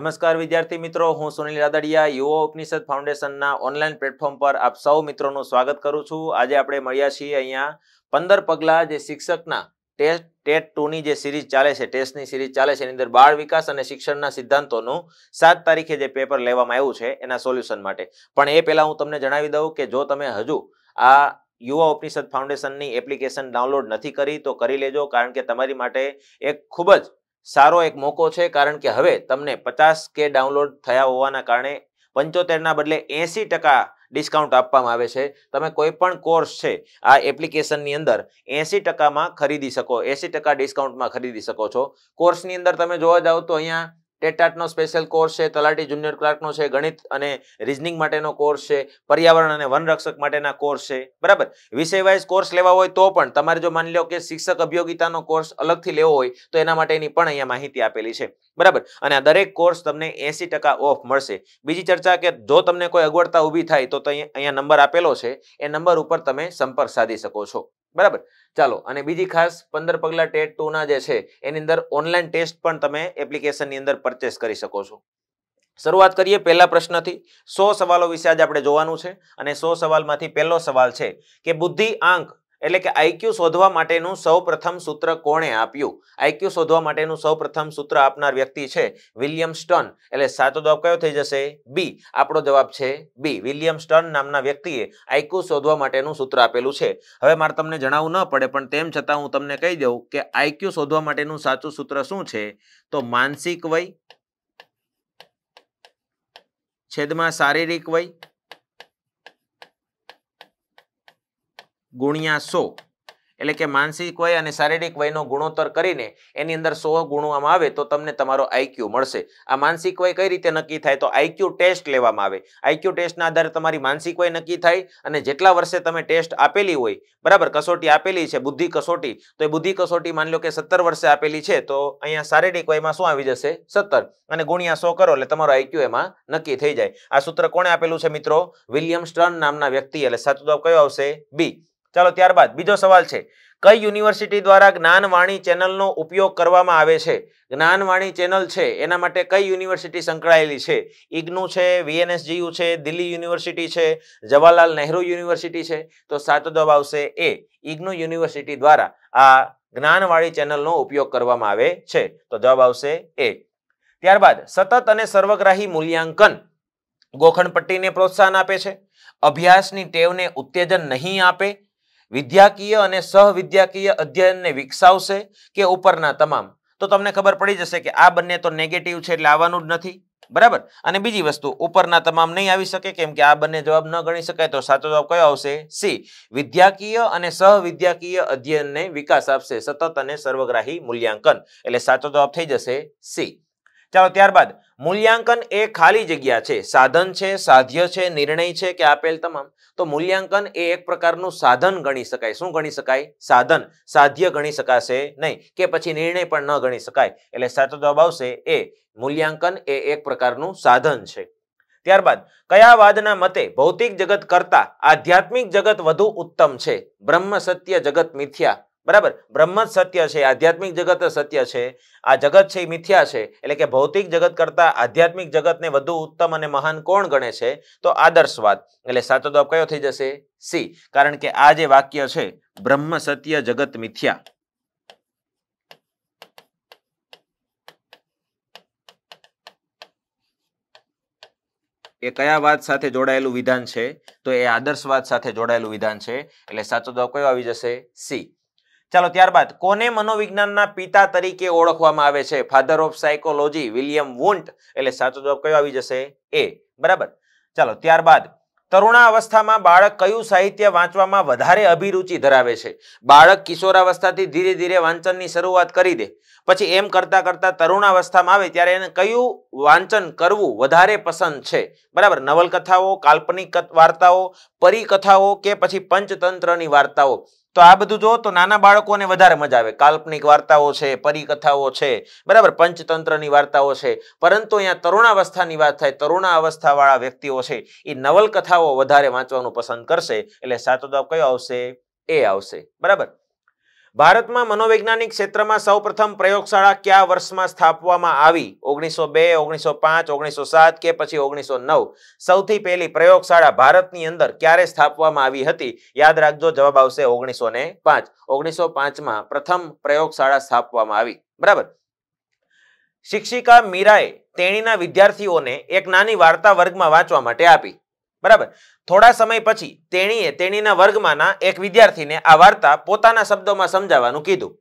નમસ્કાર વિદ્યાર્થી મિત્રો હું સુનિલ રાદડિયા યુવા ઉપનિષદ ફાઉન્ડેશનના ઓનલાઈન પ્લેટફોર્મ પર આપ સૌ મિત્રોનું સ્વાગત કરું છું આજે આપણે મળ્યા છીએ અહીંયા પંદર પગલાં જે શિક્ષકના ટેસ્ટ ટેટ ટુની જે સિરીઝ ચાલે છે ટેસ્ટની સિરીઝ ચાલે છે એની અંદર બાળ વિકાસ અને શિક્ષણના સિદ્ધાંતોનું સાત તારીખે જે પેપર લેવામાં આવ્યું છે એના સોલ્યુશન માટે પણ એ પહેલાં હું તમને જણાવી દઉં કે જો તમે હજુ આ યુવા ઉપનિષદ ફાઉન્ડેશનની એપ્લિકેશન ડાઉનલોડ નથી કરી તો કરી લેજો કારણ કે તમારી માટે એક ખૂબ જ સારો એક મોકો છે કારણ કે હવે તમને પચાસ કે ડાઉનલોડ થયા હોવાના કારણે પંચોતેરના બદલે એંસી ટકા ડિસ્કાઉન્ટ આપવામાં આવે છે તમે કોઈ પણ કોર્સ છે આ એપ્લિકેશનની અંદર એંસી ટકામાં ખરીદી શકો એંસી ટકા ડિસ્કાઉન્ટમાં ખરીદી શકો છો કોર્સની અંદર તમે જોવા જાઓ તો અહીંયા ટેટાટનો સ્પેશિયલ કોર્સ છે તલાટી જુનિયર ક્લાર્કનો છે ગણિત અને રિઝનિંગ માટેનો કોર્સ છે પર્યાવરણ અને વનરક્ષક માટેના કોર્સ છે બરાબર વિષયવાઇઝ કોર્સ લેવા હોય તો પણ તમારે જો માની લો કે શિક્ષક અભિયોગિતાનો કોર્સ અલગથી લેવો હોય તો એના માટેની પણ અહીંયા માહિતી આપેલી છે બરાબર અને આ દરેક કોર્સ તમને એસી ઓફ મળશે બીજી ચર્ચા કે જો તમને કોઈ અગવડતા ઊભી થાય તો અહીંયા નંબર આપેલો છે એ નંબર ઉપર તમે સંપર્ક સાધી શકો છો બરાબર ચાલો અને બીજી ખાસ પંદર પગલા ટેટ ટુના જે છે એની અંદર ઓનલાઈન ટેસ્ટ પણ તમે એપ્લિકેશનની અંદર પરચેસ કરી શકો છો શરૂઆત કરીએ પહેલા પ્રશ્નથી સો સવાલો વિશે આજે આપણે જોવાનું છે અને સો સવાલમાંથી પહેલો સવાલ છે કે બુદ્ધિ આંક એટલે કે આઈક્યુ શોધવા માટેનું સૌપ્રથમ સૂત્ર કોણે આપ્યું આઈક્યુ શોધવા માટેનું સૌપ્રથમ સૂત્ર આપનાર વ્યક્તિ છે વિલિયમ સ્ટન એટલે સાચો જવાબ કયો થઈ જશે બી આપણો જવાબ છે બી વિલિયમ સ્ટન નામના વ્યક્તિએ આઈક્યુ શોધવા માટેનું સૂત્ર આપેલું છે હવે મારે તમને જણાવવું ન પડે પણ તેમ છતાં હું તમને કહી દઉં કે આઈક્યુ શોધવા માટેનું સાચું સૂત્ર શું છે તો માનસિક વય છેદમાં શારીરિક વય ગુણ્યા સો એટલે કે માનસિક વય અને શારીરિક વયનો ગુણોત્તર કરીને એની અંદર સો ગુણવામાં આવે તો તમને તમારો આઈક્યુ મળશે આ માનસિક વય કઈ રીતે નક્કી થાય તો આઈક્યુ ટેસ્ટ લેવામાં આવે આઈક્યુ ટેસ્ટના આધારે તમારી માનસિક વય નક્કી થાય અને જેટલા વર્ષે તમે ટેસ્ટ આપેલી હોય બરાબર કસોટી આપેલી છે બુદ્ધિ કસોટી તો એ બુદ્ધિ કસોટી માની લો કે સત્તર વર્ષે આપેલી છે તો અહીંયા શારીરિક વયમાં શું આવી જશે સત્તર અને ગુણ્યા સો કરો એટલે તમારો આઈક્યુ એમાં નક્કી થઈ જાય આ સૂત્ર કોણે આપેલું છે મિત્રો વિલિયમ સ્ટર્ન નામના વ્યક્તિ એટલે સાચું જવાબ કયો આવશે બી ચાલો ત્યારબાદ બીજો સવાલ છે કઈ યુનિવર્સિટી દ્વારા જ્ઞાનવાણી ચેનલનો ઉપયોગ કરવામાં આવે છે જ્ઞાનવાણી ચેનલ છે એના માટે કઈ યુનિવર્સિટી સંકળાયેલી છે ઇગ્નુ છે વીએનએસજીયુ છે દિલ્હી યુનિવર્સિટી છે જવાહરલાલ નહેરુ યુનિવર્સિટી છે તો સાચો જવાબ આવશે એ ઇગ્નુ યુનિવર્સિટી દ્વારા આ જ્ઞાનવાળી ચેનલનો ઉપયોગ કરવામાં આવે છે તો જવાબ આવશે એ ત્યારબાદ સતત અને સર્વગ્રાહી મૂલ્યાંકન ગોખણપટ્ટીને પ્રોત્સાહન આપે છે અભ્યાસની ટેવને ઉત્તેજન નહીં આપે વિદ્યાકીય અને સહવિદ્યાકીય અધ્યયનને વિકસાવશે કે ઉપરના તમામ તો તમને ખબર પડી જશે કે આ બંને તો નેગેટિવ છે એટલે આવવાનું જ નથી બરાબર અને બીજી વસ્તુ ઉપરના તમામ નહીં આવી શકે કેમ કે આ બંને જવાબ ન ગણી શકાય તો સાચો જવાબ કયો આવશે સી વિદ્યાકીય અને સહવિદ્યાકીય અધ્યયનને વિકાસ આપશે સતત અને સર્વગ્રાહી મૂલ્યાંકન એટલે સાચો જવાબ થઈ જશે સી ચાલો ત્યારબાદ મૂલ્યાંકન એ ખાલી જગ્યા છે સાધન છે સાધ્ય છે નિર્ણય છે કે આપેલ તમામ તો મૂલ્યાંકન એ એક પ્રકારનું સાધન ગણી શકાય શું ગણી શકાય સાધન સાધ્ય ગણી શકાશે નહીં કે પછી નિર્ણય પણ ન ગણી શકાય એટલે સાચો જવાબ આવશે એ મૂલ્યાંકન એ એક પ્રકારનું સાધન છે ત્યારબાદ કયા વાદના મતે ભૌતિક જગત કરતા આધ્યાત્મિક જગત વધુ ઉત્તમ છે બ્રહ્મ સત્ય જગત મિથ્યા બરાબર બ્રહ્મ જ સત્ય છે આધ્યાત્મિક જગત સત્ય છે આ જગત છે એ મિથ્યા છે એટલે કે ભૌતિક જગત કરતા આધ્યાત્મિક જગતને વધુ ઉત્તમ અને મહાન કોણ ગણે છે તો આદર્શવાદ એટલે સાચો જવાબ કયો થઈ જશે સી કારણ કે આ જે વાક્ય છે બ્રહ્મ સત્ય જગત મિથ્યા એ કયા વાત સાથે જોડાયેલું વિધાન છે તો એ આદર્શવાદ સાથે જોડાયેલું વિધાન છે એટલે સાચો જવાબ કયો આવી જશે સી ચાલો ત્યારબાદ કોને મનોવિજ્ઞાનના પિતા તરીકે ઓળખવામાં આવે છે father of psychology William Wundt એટલે સાચો જવાબ કયો આવી જશે એ બરાબર ચાલો ત્યારબાદ તરુણાવસ્થામાં બાળક કયું સાહિત્ય વાંચવામાં વધારે અભિરુચિ ધરાવે છે બાળક કિશોરાવસ્થાથી ધીરે ધીરે વાંચનની શરૂઆત કરી દે પછી એમ કરતા કરતા તરુણાવસ્થામાં આવે ત્યારે એને કયું વાંચન કરવું વધારે પસંદ છે બરાબર નવલકથાઓ કાલ્પનિક વાર્તાઓ પરિકથાઓ કે પછી પંચતંત્રની વાર્તાઓ તો આ બધું જો તો નાના બાળકોને વધારે મજા આવે કાલ્પનિક વાર્તાઓ છે પરિકથાઓ છે બરાબર પંચતંત્રની વાર્તાઓ છે પરંતુ અહીંયા તરુણાવસ્થાની વાત થાય તરુણાવસ્થાવાળા વ્યક્તિઓ છે એ નવલકથાઓ વધારે વાંચવાનું પસંદ કરશે એટલે સાચો જવાબ કયો આવશે એ આવશે બરાબર ભારતમાં મનોવૈજ્ઞાનિક ક્ષેત્રમાં સૌપ્રથમ પ્રયોગશાળા કયા વર્ષમાં સ્થાપવામાં આવી ઓગણીસો બે ઓગણીસો પાંચ ઓગણીસો સાત કે પછી ઓગણીસો નવ સૌથી પહેલી પ્રયોગશાળા ભારતની અંદર ક્યારે સ્થાપવામાં આવી હતી યાદ રાખજો જવાબ આવશે ઓગણીસો ને પાંચ ઓગણીસો પાંચમાં પ્રથમ પ્રયોગશાળા સ્થાપવામાં આવી બરાબર શિક્ષિકા મીરાએ તેણીના વિદ્યાર્થીઓને એક નાની વાર્તા વર્ગમાં વાંચવા માટે આપી બરાબર થોડા સમય પછી તેણીએ તેણીના વર્ગમાંના એક વિદ્યાર્થીને આ વાર્તા પોતાના શબ્દોમાં સમજાવવાનું કીધું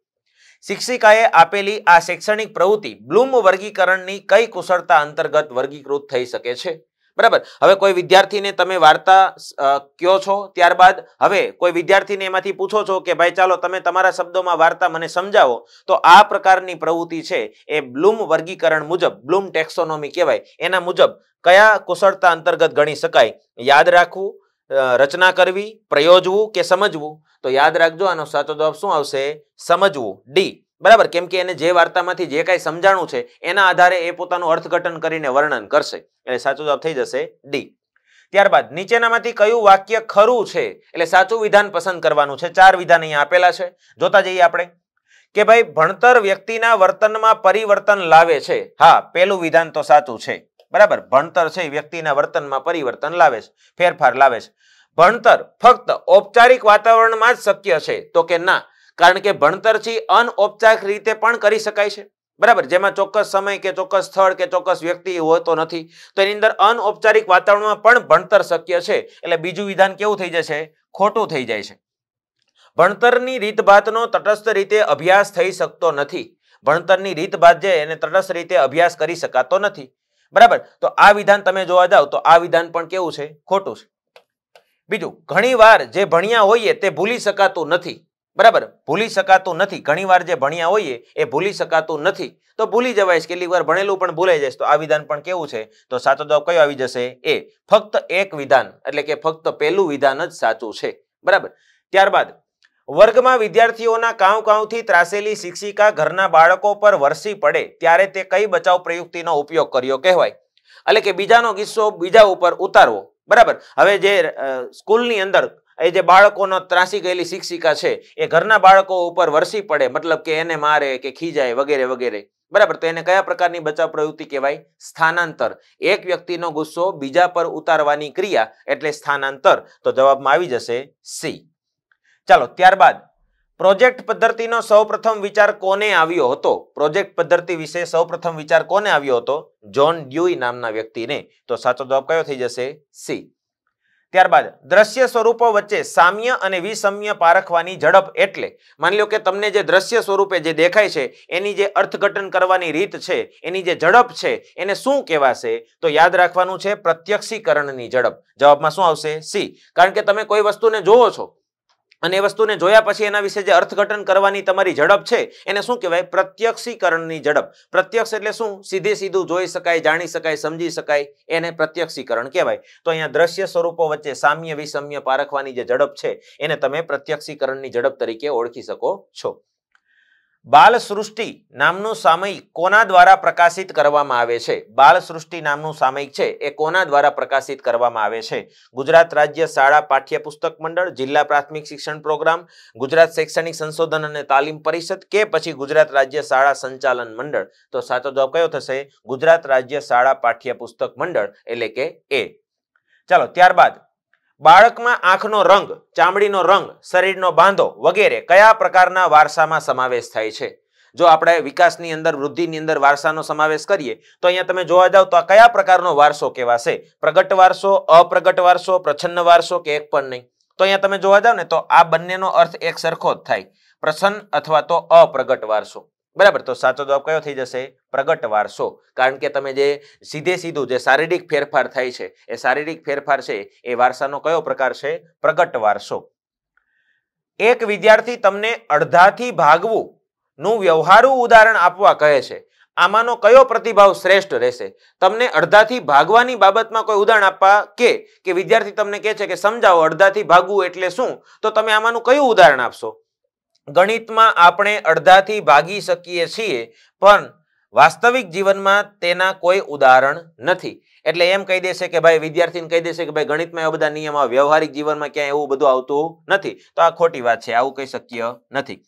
શિક્ષિકાએ આપેલી આ શૈક્ષણિક પ્રવૃત્તિ બ્લૂમ વર્ગીકરણની કઈ કુશળતા અંતર્ગત વર્ગીકૃત થઈ શકે છે બરાબર હવે કોઈ વિદ્યાર્થીને તમે વાર્તા કયો છો ત્યારબાદ હવે કોઈ વિદ્યાર્થીને એમાંથી પૂછો છો કે ભાઈ ચાલો તમે તમારા શબ્દોમાં વાર્તા મને સમજાવો તો આ પ્રકારની પ્રવૃત્તિ છે એ બ્લૂમ વર્ગીકરણ મુજબ બ્લૂમ ટેક્સોનોમી કહેવાય એના મુજબ કયા કુશળતા અંતર્ગત ગણી શકાય યાદ રાખવું રચના કરવી પ્રયોજવું કે સમજવું તો યાદ રાખજો આનો સાચો જવાબ શું આવશે સમજવું ડી બરાબર કેમ કે એને જે વાર્તામાંથી જે કાંઈ સમજાણું છે એના આધારે એ પોતાનું અર્થઘટન કરીને વર્ણન કરશે એટલે સાચો જવાબ થઈ જશે ડી ત્યારબાદ નીચેનામાંથી કયું વાક્ય ખરું છે એટલે સાચું વિધાન પસંદ કરવાનું છે ચાર વિધાન અહીંયા આપેલા છે જોતા જઈએ આપણે કે ભાઈ ભણતર વ્યક્તિના વર્તનમાં પરિવર્તન લાવે છે હા પેલું વિધાન તો સાચું છે બરાબર ભણતર છે વ્યક્તિના વર્તનમાં પરિવર્તન લાવે છે ફેરફાર લાવે છે ભણતર ફક્ત ઔપચારિક વાતાવરણમાં જ શક્ય છે તો કે ના કારણ કે ભણતરથી છે અનૌપચારિક રીતે પણ કરી શકાય છે બરાબર જેમાં ચોક્કસ સમય કે ચોક્કસ સ્થળ કે ચોક્કસ વ્યક્તિ હોતો નથી તો એની અંદર અનૌપચારિક વાતાવરણમાં પણ ભણતર શક્ય છે એટલે બીજું વિધાન કેવું થઈ જશે ખોટું થઈ જાય છે ભણતરની રીતભાતનો તટસ્થ રીતે અભ્યાસ થઈ શકતો નથી ભણતરની રીતભાત જે એને તટસ્થ રીતે અભ્યાસ કરી શકાતો નથી બરાબર તો આ વિધાન તમે જોવા જાવ તો આ વિધાન પણ કેવું છે ખોટું છે બીજું ઘણીવાર જે ભણ્યા હોઈએ તે ભૂલી શકાતું નથી બરાબર ભૂલી શકાતું નથી ઘણીવાર જે ભણ્યા હોઈએ એ ભૂલી શકાતું નથી તો ભૂલી જવાય છે કેટલીક વાર ભણેલું પણ ભૂલાઈ જાય તો આ વિધાન પણ કેવું છે તો સાચો જવાબ કયો આવી જશે એ ફક્ત એક વિધાન એટલે કે ફક્ત પહેલું વિધાન જ સાચું છે બરાબર ત્યારબાદ વર્ગમાં વિદ્યાર્થીઓના કાઉ કાઉથી ત્રાસેલી શિક્ષિકા ઘરના બાળકો પર વરસી પડે ત્યારે તે કઈ બચાવ પ્રયુક્તિનો ઉપયોગ કર્યો કહેવાય એટલે કે બીજાનો કિસ્સો બીજા ઉપર ઉતારવો બરાબર હવે જે સ્કૂલની અંદર એ જે બાળકોનો ત્રાસી ગયેલી શિક્ષિકા છે એ ઘરના બાળકો ઉપર વરસી પડે મતલબ કે એને મારે કે ખીજાય વગેરે વગેરે બરાબર તો એને કયા પ્રકારની બચાવ પ્રવૃત્તિ કહેવાય સ્થાનાંતર એક વ્યક્તિનો ગુસ્સો બીજા પર ઉતારવાની ક્રિયા એટલે સ્થાનાંતર તો જવાબમાં આવી જશે સી ચાલો ત્યારબાદ પ્રોજેક્ટ પદ્ધતિનો સૌપ્રથમ વિચાર કોને આવ્યો હતો પ્રોજેક્ટ પદ્ધતિ વિશે સૌપ્રથમ વિચાર કોને આવ્યો હતો જોન ડ્યુઈ નામના વ્યક્તિને તો સાચો જવાબ કયો થઈ જશે સી ત્યારબાદ દ્રશ્ય સ્વરૂપો વચ્ચે સામ્ય અને વિસમ્ય પારખવાની ઝડપ એટલે માની લો કે તમને જે દ્રશ્ય સ્વરૂપે જે દેખાય છે એની જે અર્થઘટન કરવાની રીત છે એની જે ઝડપ છે એને શું કહેવાશે તો યાદ રાખવાનું છે પ્રત્યક્ષીકરણની ઝડપ જવાબમાં શું આવશે સી કારણ કે તમે કોઈ વસ્તુને જોવો છો અને એ વસ્તુને જોયા પછી એના વિશે જે અર્થઘટન કરવાની તમારી ઝડપ છે એને શું કહેવાય પ્રત્યક્ષીકરણની ઝડપ પ્રત્યક્ષ એટલે શું સીધે સીધું જોઈ શકાય જાણી શકાય સમજી શકાય એને પ્રત્યક્ષીકરણ કહેવાય તો અહીંયા દ્રશ્ય સ્વરૂપો વચ્ચે સામ્ય વિસમ્ય પારખવાની જે ઝડપ છે એને તમે પ્રત્યક્ષીકરણની ઝડપ તરીકે ઓળખી શકો છો બાલ સૃષ્ટિ નામનું સામયિક કોના દ્વારા પ્રકાશિત કરવામાં આવે છે બાલ સૃષ્ટિ નામનું સામયિક છે એ કોના દ્વારા પ્રકાશિત કરવામાં આવે છે ગુજરાત રાજ્ય શાળા પાઠ્યપુસ્તક મંડળ જિલ્લા પ્રાથમિક શિક્ષણ પ્રોગ્રામ ગુજરાત શૈક્ષણિક સંશોધન અને તાલીમ પરિષદ કે પછી ગુજરાત રાજ્ય શાળા સંચાલન મંડળ તો સાચો જવાબ કયો થશે ગુજરાત રાજ્ય શાળા પાઠ્યપુસ્તક મંડળ એટલે કે એ ચાલો ત્યારબાદ બાળકમાં આંખનો રંગ ચામડીનો રંગ શરીરનો બાંધો વગેરે કયા પ્રકારના વારસામાં સમાવેશ થાય છે જો આપણે વિકાસની અંદર વૃદ્ધિની અંદર વારસાનો સમાવેશ કરીએ તો અહીંયા તમે જોવા જાવ તો આ કયા પ્રકારનો વારસો કહેવાશે પ્રગટ વારસો અપ્રગટ વારસો પ્રછન્ન વારસો કે એક પણ નહીં તો અહીંયા તમે જોવા જાવ ને તો આ બંનેનો અર્થ એક સરખો જ થાય પ્રસન્ન અથવા તો અપ્રગટ વારસો બરાબર તો સાચો જવાબ કયો થઈ જશે પ્રગટ વારસો કારણ કે તમે જે સીધે સીધું જે શારીરિક ફેરફાર થાય છે એ શારીરિક ફેરફાર છે એ વારસાનો કયો પ્રકાર છે પ્રગટ વારસો એક વિદ્યાર્થી તમને અડધાથી ભાગવું નું વ્યવહારુ ઉદાહરણ આપવા કહે છે આમાંનો કયો પ્રતિભાવ શ્રેષ્ઠ રહેશે તમને અડધાથી ભાગવાની બાબતમાં કોઈ ઉદાહરણ આપવા કે કે વિદ્યાર્થી તમને કહે છે કે સમજાવો અડધાથી ભાગવું એટલે શું તો તમે આમાંનું કયું ઉદાહરણ આપશો ગણિતમાં આપણે અડધાથી ભાગી શકીએ છીએ પણ વાસ્તવિક જીવનમાં તેના કોઈ ઉદાહરણ નથી એટલે એમ કહી દેશે કે ભાઈ વિદ્યાર્થીને કહી દેશે કે ભાઈ ગણિતમાં એવા બધા નિયમો વ્યવહારિક જીવનમાં ક્યાંય એવું બધું આવતું નથી તો આ ખોટી વાત છે આવું કંઈ શક્ય નથી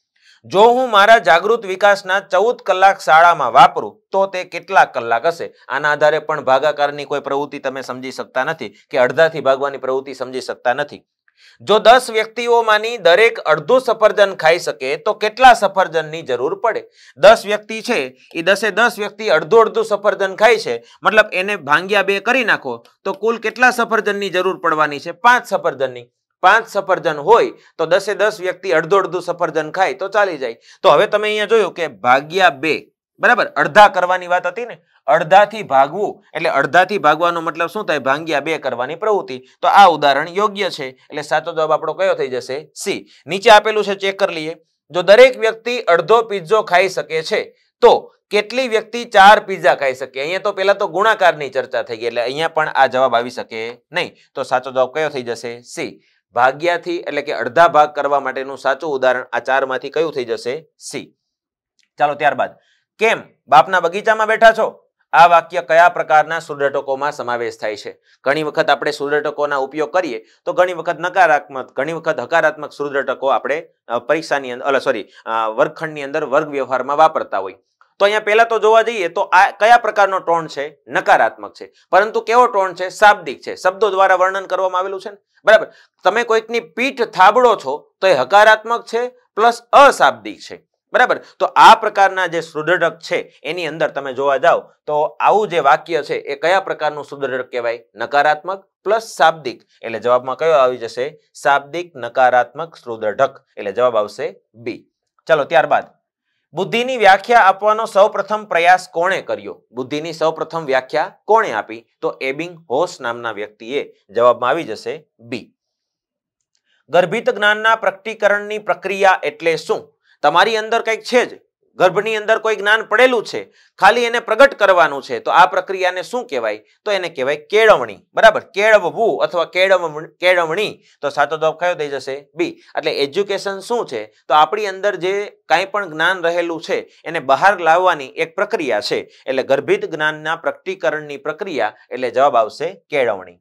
જો હું મારા જાગૃત વિકાસના ચૌદ કલાક શાળામાં વાપરું તો તે કેટલા કલાક હશે આના આધારે પણ ભાગાકારની કોઈ પ્રવૃત્તિ તમે સમજી શકતા નથી કે અડધાથી ભાગવાની પ્રવૃત્તિ સમજી શકતા નથી જો દસ વ્યક્તિઓમાંની દરેક અડધું સફરજન ખાઈ શકે તો કેટલા સફરજનની જરૂર પડે દસ વ્યક્તિ છે એ દસે દસ વ્યક્તિ અડધું અડધું સફરજન ખાય છે મતલબ એને ભાંગ્યા બે કરી નાખો તો કુલ કેટલા સફરજનની જરૂર પડવાની છે પાંચ સફરજનની પાંચ સફરજન હોય તો દસે દસ વ્યક્તિ અડધું અડધું સફરજન ખાય તો ચાલી જાય તો હવે તમે અહીંયા જોયું કે ભાગ્યા બે બરાબર અડધા કરવાની વાત હતી ને અડધાથી ભાગવું એટલે અડધાથી ભાગવાનો મતલબ શું થાય ભાંગ્યા બે કરવાની પ્રવૃત્તિ તો આ ઉદાહરણ યોગ્ય છે એટલે સાચો જવાબ આપણો કયો થઈ જશે સી નીચે આપેલું છે ચેક કરી લઈએ જો દરેક વ્યક્તિ અડધો પિઝ્ઝો ખાઈ શકે છે તો કેટલી વ્યક્તિ ચાર પીઝા ખાઈ શકે અહીંયા તો પહેલા તો ગુણાકારની ચર્ચા થઈ ગઈ એટલે અહીંયા પણ આ જવાબ આવી શકે નહીં તો સાચો જવાબ કયો થઈ જશે સી ભાગ્યાથી એટલે કે અડધા ભાગ કરવા માટેનું સાચું ઉદાહરણ આ ચારમાંથી કયું થઈ જશે સી ચાલો ત્યારબાદ કેમ બાપના બગીચામાં બેઠા છો આ વાક્ય કયા પ્રકારના સુદ્રટકોમાં સમાવેશ થાય છે ઘણી વખત આપણે સુદ્રટકોના ઉપયોગ કરીએ તો ઘણી વખત નકારાત્મક ઘણી વખત હકારાત્મક સુદ્રટકો આપણે પરીક્ષાની અંદર અલ સોરી વર્ગખંડની અંદર વર્ગ વ્યવહારમાં વાપરતા હોય તો અહીંયા પહેલા તો જોવા જઈએ તો આ કયા પ્રકારનો ટોન છે નકારાત્મક છે પરંતુ કેવો ટોન છે શાબ્દિક છે શબ્દો દ્વારા વર્ણન કરવામાં આવેલું છે ને બરાબર તમે કોઈકની પીઠ થાબડો છો તો એ હકારાત્મક છે પ્લસ અશાબ્દિક છે બરાબર તો આ પ્રકારના જે સુદૃઢક છે એની અંદર તમે જોવા જાઓ તો આવું જે વાક્ય છે એ કયા પ્રકારનું સુદૃઢક કહેવાય નકારાત્મક પ્લસ શાબ્દિક એટલે જવાબમાં કયો આવી જશે શાબ્દિક નકારાત્મક સુદૃઢક એટલે જવાબ આવશે બી ચાલો ત્યારબાદ બુદ્ધિની વ્યાખ્યા આપવાનો સૌપ્રથમ પ્રયાસ કોણે કર્યો બુદ્ધિની સૌપ્રથમ વ્યાખ્યા કોણે આપી તો એબિંગ હોસ નામના વ્યક્તિએ જવાબમાં આવી જશે બી ગર્ભિત જ્ઞાનના પ્રકટીકરણની પ્રક્રિયા એટલે શું તમારી અંદર કંઈક છે જ ગર્ભની અંદર કોઈ જ્ઞાન પડેલું છે ખાલી એને પ્રગટ કરવાનું છે તો આ પ્રક્રિયાને શું કહેવાય તો એને કહેવાય કેળવણી બરાબર કેળવવું અથવા કેળવ કેળવણી તો સાતો જવાબ કયો થઈ જશે બી એટલે એજ્યુકેશન શું છે તો આપણી અંદર જે કાંઈ પણ જ્ઞાન રહેલું છે એને બહાર લાવવાની એક પ્રક્રિયા છે એટલે ગર્ભિત જ્ઞાનના પ્રકટીકરણની પ્રક્રિયા એટલે જવાબ આવશે કેળવણી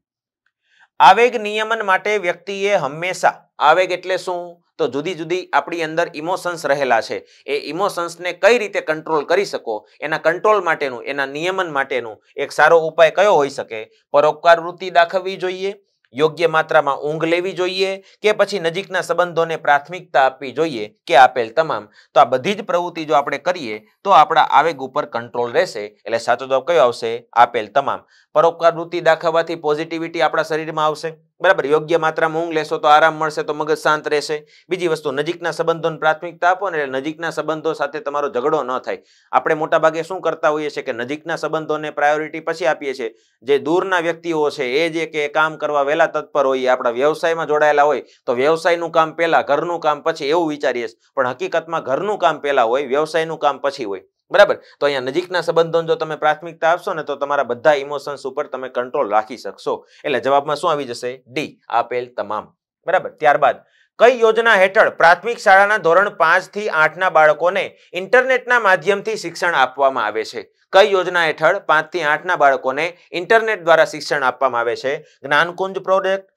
આવેગ નિયમન માટે વ્યક્તિએ હંમેશા આવેગ એટલે શું તો જુદી જુદી આપણી અંદર ઇમોશન્સ રહેલા છે એ ઇમોશન્સને કઈ રીતે કંટ્રોલ કરી શકો એના કંટ્રોલ માટેનું એના નિયમન માટેનું એક સારો ઉપાય કયો હોઈ શકે પરોપકાર વૃત્તિ દાખવવી જોઈએ યોગ્ય માત્રામાં ઊંઘ લેવી જોઈએ કે પછી નજીકના સંબંધોને પ્રાથમિકતા આપવી જોઈએ કે આપેલ તમામ તો આ બધી જ પ્રવૃત્તિ જો આપણે કરીએ તો આપણા આવેગ ઉપર કંટ્રોલ રહેશે એટલે સાચો જવાબ કયો આવશે આપેલ તમામ પરોપકાર વૃત્તિ દાખવવાથી પોઝિટિવિટી આપણા શરીરમાં આવશે બરાબર યોગ્ય માત્રામાં ઊંઘ લેશો તો આરામ મળશે તો મગજ શાંત રહેશે બીજી વસ્તુ નજીકના સંબંધોને પ્રાથમિકતા આપો ને એટલે નજીકના સંબંધો સાથે તમારો ઝઘડો ન થાય આપણે મોટાભાગે શું કરતા હોઈએ છીએ કે નજીકના સંબંધોને પ્રાયોરિટી પછી આપીએ છીએ જે દૂરના વ્યક્તિઓ છે એ જે કે કામ કરવા વહેલા તત્પર હોઈએ આપણા વ્યવસાયમાં જોડાયેલા હોય તો વ્યવસાયનું કામ પહેલાં ઘરનું કામ પછી એવું વિચારીએ પણ હકીકતમાં ઘરનું કામ પહેલાં હોય વ્યવસાયનું કામ પછી હોય બરાબર તો અહીંયા નજીકના સંબંધોને જો તમે પ્રાથમિકતા આપશો ને તો તમારા બધા ઇમોશન્સ ઉપર તમે કંટ્રોલ રાખી શકશો એટલે જવાબમાં શું આવી જશે ડી આપેલ તમામ બરાબર ત્યારબાદ કઈ યોજના હેઠળ પ્રાથમિક શાળાના ધોરણ પાંચ થી આઠના બાળકોને ઇન્ટરનેટના માધ્યમથી શિક્ષણ આપવામાં આવે છે કઈ યોજના હેઠળ પાંચ થી આઠના બાળકોને ઇન્ટરનેટ દ્વારા શિક્ષણ આપવામાં આવે છે Gyankunj project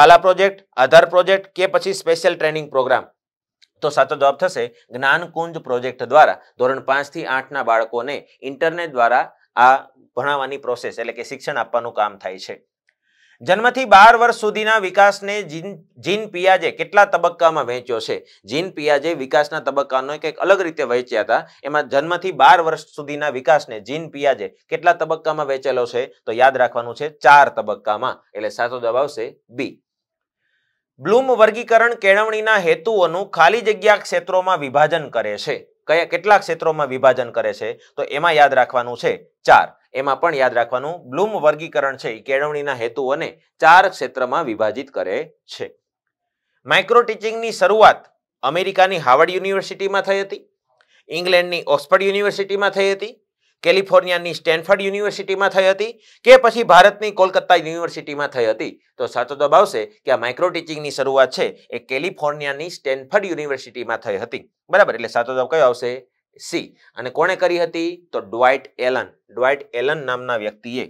BaLA project Aadhaar project કે પછી સ્પેશિયલ ટ્રેનિંગ પ્રોગ્રામ તો સાચો જવાબ થશે જ્ઞાનકુંજ પ્રોજેક્ટ દ્વારા ધોરણ પાંચથી આઠના બાળકોને ઇન્ટરનેટ દ્વારા આ ભણાવવાની પ્રોસેસ એટલે કે શિક્ષણ આપવાનું કામ થાય છે જન્મથી બાર વર્ષ સુધીના વિકાસને જીન જીન પિયાજે કેટલા તબક્કામાં વહેંચ્યો છે જીન પિયાજે વિકાસના તબક્કાનો કંઈક અલગ રીતે વહેંચ્યા હતા એમાં જન્મથી બાર વર્ષ સુધીના વિકાસને જીન પિયાજે કેટલા તબક્કામાં વહેંચેલો છે તો યાદ રાખવાનું છે ચાર તબક્કામાં એટલે સાચો જવાબ આવશે બી બ્લૂમ વર્ગીકરણ કેળવણીના હેતુઓનું ખાલી જગ્યા ક્ષેત્રોમાં વિભાજન કરે છે કયા કેટલા ક્ષેત્રોમાં વિભાજન કરે છે તો એમાં યાદ રાખવાનું છે ચાર એમાં પણ યાદ રાખવાનું બ્લૂમ વર્ગીકરણ છે એ કેળવણીના હેતુઓને ચાર ક્ષેત્રમાં વિભાજિત કરે છે માઇક્રો ટીચિંગની શરૂઆત અમેરિકાની હાવર્ડ યુનિવર્સિટીમાં થઈ હતી ઇંગ્લેન્ડની ઓક્સફર્ડ યુનિવર્સિટીમાં થઈ હતી કેલિફોર્નિયાની સ્ટેનફર્ડ યુનિવર્સિટીમાં થઈ હતી કે પછી ભારતની કોલકત્તા યુનિવર્સિટીમાં થઈ હતી તો સાચો જવાબ આવશે કે આ માઇક્રો ટીચિંગની શરૂઆત છે એ કેલિફોર્નિયાની સ્ટેનફર્ડ યુનિવર્સિટીમાં થઈ હતી બરાબર એટલે સાચો જવાબ કયો આવશે સી અને કોણે કરી હતી તો ડ્વાઇટ એલન ડ્વાઇટ એલન નામના વ્યક્તિએ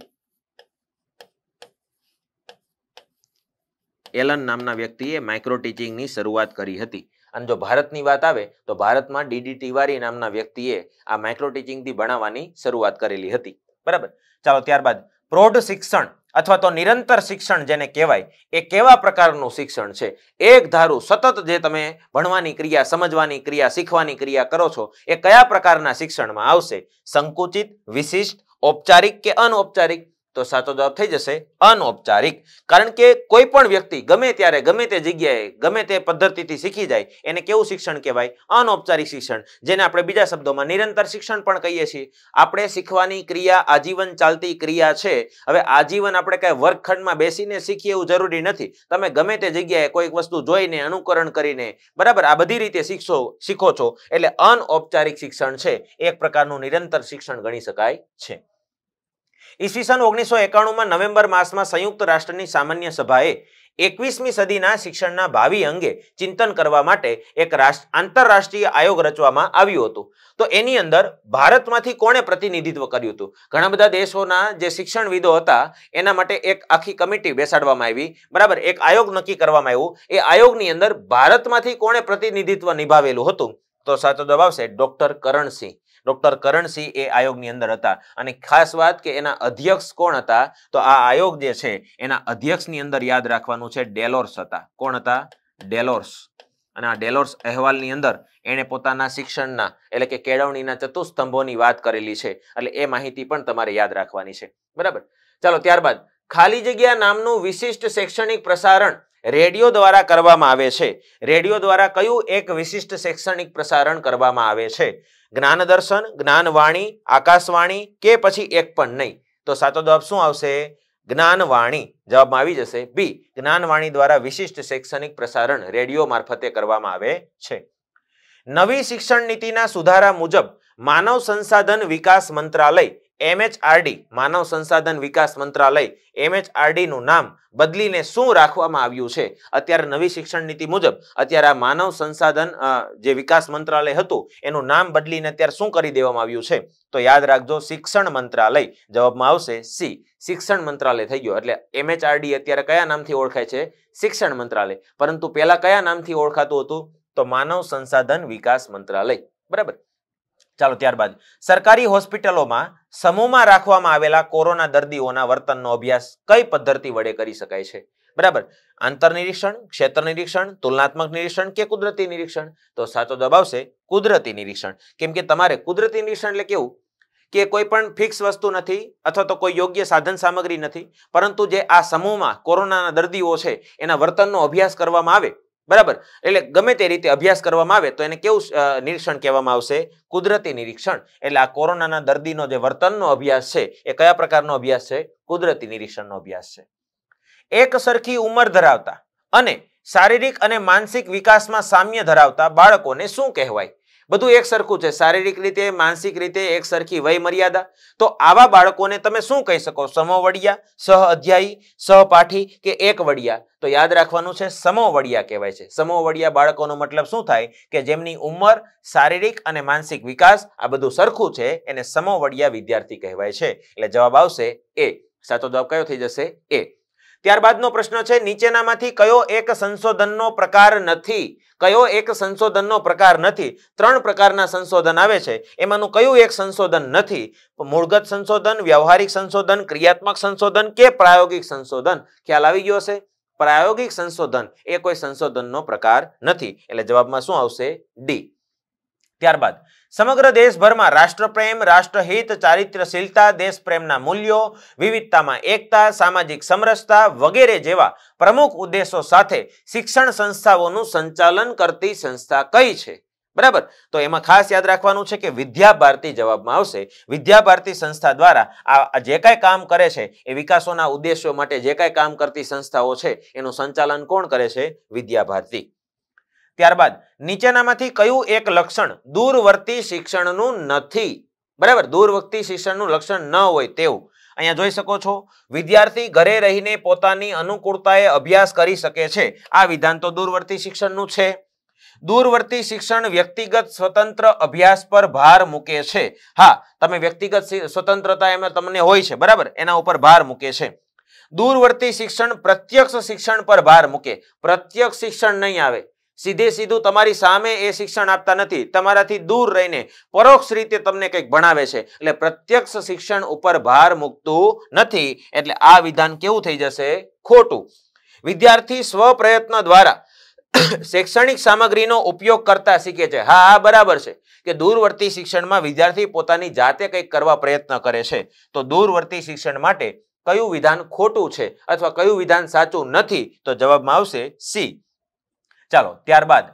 એલન નામના વ્યક્તિએ માઇક્રો ટીચિંગની શરૂઆત કરી હતી અને જો ભારતની વાત આવે તો ભારતમાં ડીડી તિવારી નામના વ્યક્તિએ આ માઇક્રો ટીચિંગથી ભણાવવાની શરૂઆત કરેલી હતી બરાબર ચાલો ત્યારબાદ પ્રૌઢ શિક્ષણ અથવા તો નિરંતર શિક્ષણ જેને કહેવાય એ કેવા પ્રકારનું શિક્ષણ છે એક ધારું સતત જે તમે ભણવાની ક્રિયા સમજવાની ક્રિયા શીખવાની ક્રિયા કરો છો એ કયા પ્રકારના શિક્ષણમાં આવશે સંકુચિત વિશિષ્ટ ઔપચારિક કે અનૌપચારિક તો સાચો જવાબ થઈ જશે અનૌપચારિક કારણ કે કોઈ પણ વ્યક્તિ ગમે ત્યારે ગમે તે જગ્યાએ ગમે તે પદ્ધતિથી શીખી જાય એને કેવું શિક્ષણ કહેવાય અનૌપચારિક શિક્ષણ જેને આપણે બીજા શબ્દોમાં નિરંતર શિક્ષણ પણ કહીએ છીએ આપણે શીખવાની ક્રિયા આજીવન ચાલતી ક્રિયા છે હવે આજીવન આપણે કાંઈ વર્ગખંડમાં બેસીને શીખીએ એવું જરૂરી નથી તમે ગમે તે જગ્યાએ કોઈક વસ્તુ જોઈને અનુકરણ કરીને બરાબર આ બધી રીતે શીખશો શીખો છો એટલે અનૌપચારિક શિક્ષણ છે એક પ્રકારનું નિરંતર શિક્ષણ ગણી શકાય છે ઈસવીસન ઓગણીસો એકાણુંમાં નવેમ્બર માસમાં સંયુક્ત રાષ્ટ્રની સામાન્ય સભાએ એકવીસમી સદીના શિક્ષણના ભાવિ અંગે ચિંતન કરવા માટે એક આંતરરાષ્ટ્રીય આયોગ રચવામાં આવ્યું હતું તો એની અંદર ભારતમાંથી કોણે પ્રતિનિધિત્વ કર્યું હતું ઘણા બધા દેશોના જે શિક્ષણવિદો હતા એના માટે એક આખી કમિટી બેસાડવામાં આવી બરાબર એક આયોગ નક્કી કરવામાં આવ્યું એ આયોગની અંદર ભારતમાંથી કોણે પ્રતિનિધિત્વ નિભાવેલું હતું તો સાચો જવાબ છે ડોક્ટર કરણસિંહ ડોક્ટર કરણસિંહ એ આયોગની અંદર હતા અને ખાસ વાત કે એના અધ્યક્ષ કોણ હતા તો આ આયોગ જે છે એના અધ્યક્ષની અંદર યાદ રાખવાનું છે ડેલોર્સ હતા કોણ હતા ડેલોર્સ અને આ ડેલોર્સ અહેવાલની અંદર એણે પોતાના શિક્ષણના એટલે કે કેળવણીના ચતુસ્તંભોની વાત કરેલી છે એટલે એ માહિતી પણ તમારે યાદ રાખવાની છે બરાબર ચાલો ત્યારબાદ ખાલી જગ્યા નામનું વિશિષ્ટ શૈક્ષણિક પ્રસારણ રેડિયો દ્વારા કરવામાં આવે છે રેડિયો દ્વારા કયું એક વિશિષ્ટ શૈક્ષણિક પ્રસારણ કરવામાં આવે છે જ્ઞાન દર્શન જ્ઞાનવાણી આકાશવાણી કે પછી એક પણ નહીં તો સાતો જવાબ શું આવશે જ્ઞાનવાણી જવાબમાં આવી જશે બી જ્ઞાનવાણી દ્વારા વિશિષ્ટ શૈક્ષણિક પ્રસારણ રેડિયો મારફતે કરવામાં આવે છે નવી શિક્ષણ નીતિના સુધારા મુજબ માનવ સંસાધન વિકાસ મંત્રાલય એમએચઆરડી માનવ સંસાધન વિકાસ મંત્રાલય એમએચઆરડી નું નામ બદલીને શું રાખવામાં આવ્યું છે અત્યારે નવી શિક્ષણ નીતિ મુજબ અત્યારે આ માનવ સંસાધન જે વિકાસ મંત્રાલય હતું એનું નામ બદલીને અત્યારે શું કરી દેવામાં આવ્યું છે તો યાદ રાખજો શિક્ષણ મંત્રાલય જવાબમાં આવશે સી શિક્ષણ મંત્રાલય થઈ ગયો એટલે એમએચઆરડી અત્યારે કયા નામથી ઓળખાય છે શિક્ષણ મંત્રાલય પરંતુ પહેલા કયા નામથી ઓળખાતું હતું તો માનવ સંસાધન વિકાસ મંત્રાલય બરાબર ચાલો ત્યારબાદ સરકારી હોસ્પિટલોમાં સમૂહમાં રાખવામાં આવેલા કોરોના દર્દીઓના વર્તનનો અભ્યાસ કઈ પદ્ધતિ વડે કરી શકાય છે બરાબર આંતર નિરીક્ષણ ક્ષેત્ર નિરીક્ષણ તુલનાત્મક નિરીક્ષણ કે કુદરતી નિરીક્ષણ તો સાચો દબાવશે કુદરતી નિરીક્ષણ કેમ કે તમારે કુદરતી નિરીક્ષણ એટલે કેવું કે કોઈ પણ ફિક્સ વસ્તુ નથી અથવા તો કોઈ યોગ્ય સાધન સામગ્રી નથી પરંતુ જે આ સમૂહમાં કોરોનાના દર્દીઓ છે એના વર્તનનો અભ્યાસ કરવામાં આવે બરાબર એટલે ગમે તે રીતે અભ્યાસ કરવામાં આવે તો એને કેવું નિરીક્ષણ કહેવામાં આવશે કુદરતી નિરીક્ષણ એટલે આ કોરોનાના દર્દીનો જે વર્તનનો અભ્યાસ છે એ કયા પ્રકારનો અભ્યાસ છે કુદરતી નિરીક્ષણનો અભ્યાસ છે એક સરખી ઉંમર ધરાવતા અને શારીરિક અને માનસિક વિકાસમાં સામ્ય ધરાવતા બાળકોને શું કહેવાય બધું એક સરખું છે શારીરિક રીતે માનસિક રીતે એક સરખી વય મર્યાદા તો આવા બાળકોને તમે શું કહી શકો સહ અધ્યાયી સહપાઠી કે એક વડિયા તો યાદ રાખવાનું છે સમોવડિયા કહેવાય છે સમોવડિયા બાળકોનો મતલબ શું થાય કે જેમની ઉંમર શારીરિક અને માનસિક વિકાસ આ બધું સરખું છે એને સમોવડિયા વિદ્યાર્થી કહેવાય છે એટલે જવાબ આવશે એ સાચો જવાબ કયો થઈ જશે એ ત્યારબાદનો પ્રશ્ન છે નીચેનામાંથી કયો એક સંશોધનનો પ્રકાર નથી કયો એક સંશોધનનો પ્રકાર નથી ત્રણ પ્રકારના સંશોધન આવે છે એમાંનું કયું એક સંશોધન નથી મૂળગત સંશોધન વ્યવહારિક સંશોધન ક્રિયાત્મક સંશોધન કે પ્રાયોગિક સંશોધન ખ્યાલ આવી ગયો હશે પ્રાયોગિક સંશોધન એ કોઈ સંશોધનનો પ્રકાર નથી એટલે જવાબમાં શું આવશે ડી ત્યારબાદ સમગ્ર દેશભરમાં રાષ્ટ્રપ્રેમ રાષ્ટ્રહિત ચારિત્રશીલતા દેશપ્રેમના મૂલ્યો વિવિધતામાં એકતા સામાજિક સમરસતા વગેરે જેવા પ્રમુખ ઉદ્દેશો સાથે શિક્ષણ સંસ્થાઓનું સંચાલન કરતી સંસ્થા કઈ છે બરાબર તો એમાં ખાસ યાદ રાખવાનું છે કે વિદ્યા ભારતી જવાબમાં આવશે વિદ્યા ભારતી સંસ્થા દ્વારા આ જે કાંઈ કામ કરે છે એ વિકાસોના ઉદ્દેશ્યો માટે જે કાંઈ કામ કરતી સંસ્થાઓ છે એનું સંચાલન કોણ કરે છે વિદ્યા ભારતી ત્યારબાદ નીચેનામાંથી કયું એક લક્ષણ દૂરવર્તી શિક્ષણનું નથી બરાબર દૂરવર્તી શિક્ષણનું લક્ષણ ન હોય તેવું અહીંયા જોઈ શકો છો વિદ્યાર્થી ઘરે રહીને પોતાની અનુકૂળતાએ અભ્યાસ કરી શકે છે આ વિધાન તો દૂરવર્તી શિક્ષણનું છે દૂરવર્તી શિક્ષણ વ્યક્તિગત સ્વતંત્ર અભ્યાસ પર ભાર મૂકે છે હા તમે વ્યક્તિગત સ્વતંત્રતા એમાં તમને હોય છે બરાબર એના ઉપર ભાર મૂકે છે દૂરવર્તી શિક્ષણ પ્રત્યક્ષ શિક્ષણ પર ભાર મૂકે પ્રત્યક્ષ શિક્ષણ નહીં આવે સીધે સીધું તમારી સામે એ શિક્ષણ આપતા નથી તમારાથી દૂર રહીને પરોક્ષ રીતે તમને કંઈક ભણાવે છે એટલે પ્રત્યક્ષ શિક્ષણ ઉપર ભાર મૂકતું નથી એટલે આ વિધાન કેવું થઈ જશે ખોટું વિદ્યાર્થી સ્વ પ્રયત્ન દ્વારા શૈક્ષણિક સામગ્રીનો ઉપયોગ કરતા શીખે છે હા આ બરાબર છે કે દૂરવર્તી શિક્ષણમાં વિદ્યાર્થી પોતાની જાતે કંઈક કરવા પ્રયત્ન કરે છે તો દૂરવર્તી શિક્ષણ માટે કયું વિધાન ખોટું છે અથવા કયું વિધાન સાચું નથી તો જવાબમાં આવશે સી ચાલો ત્યારબાદ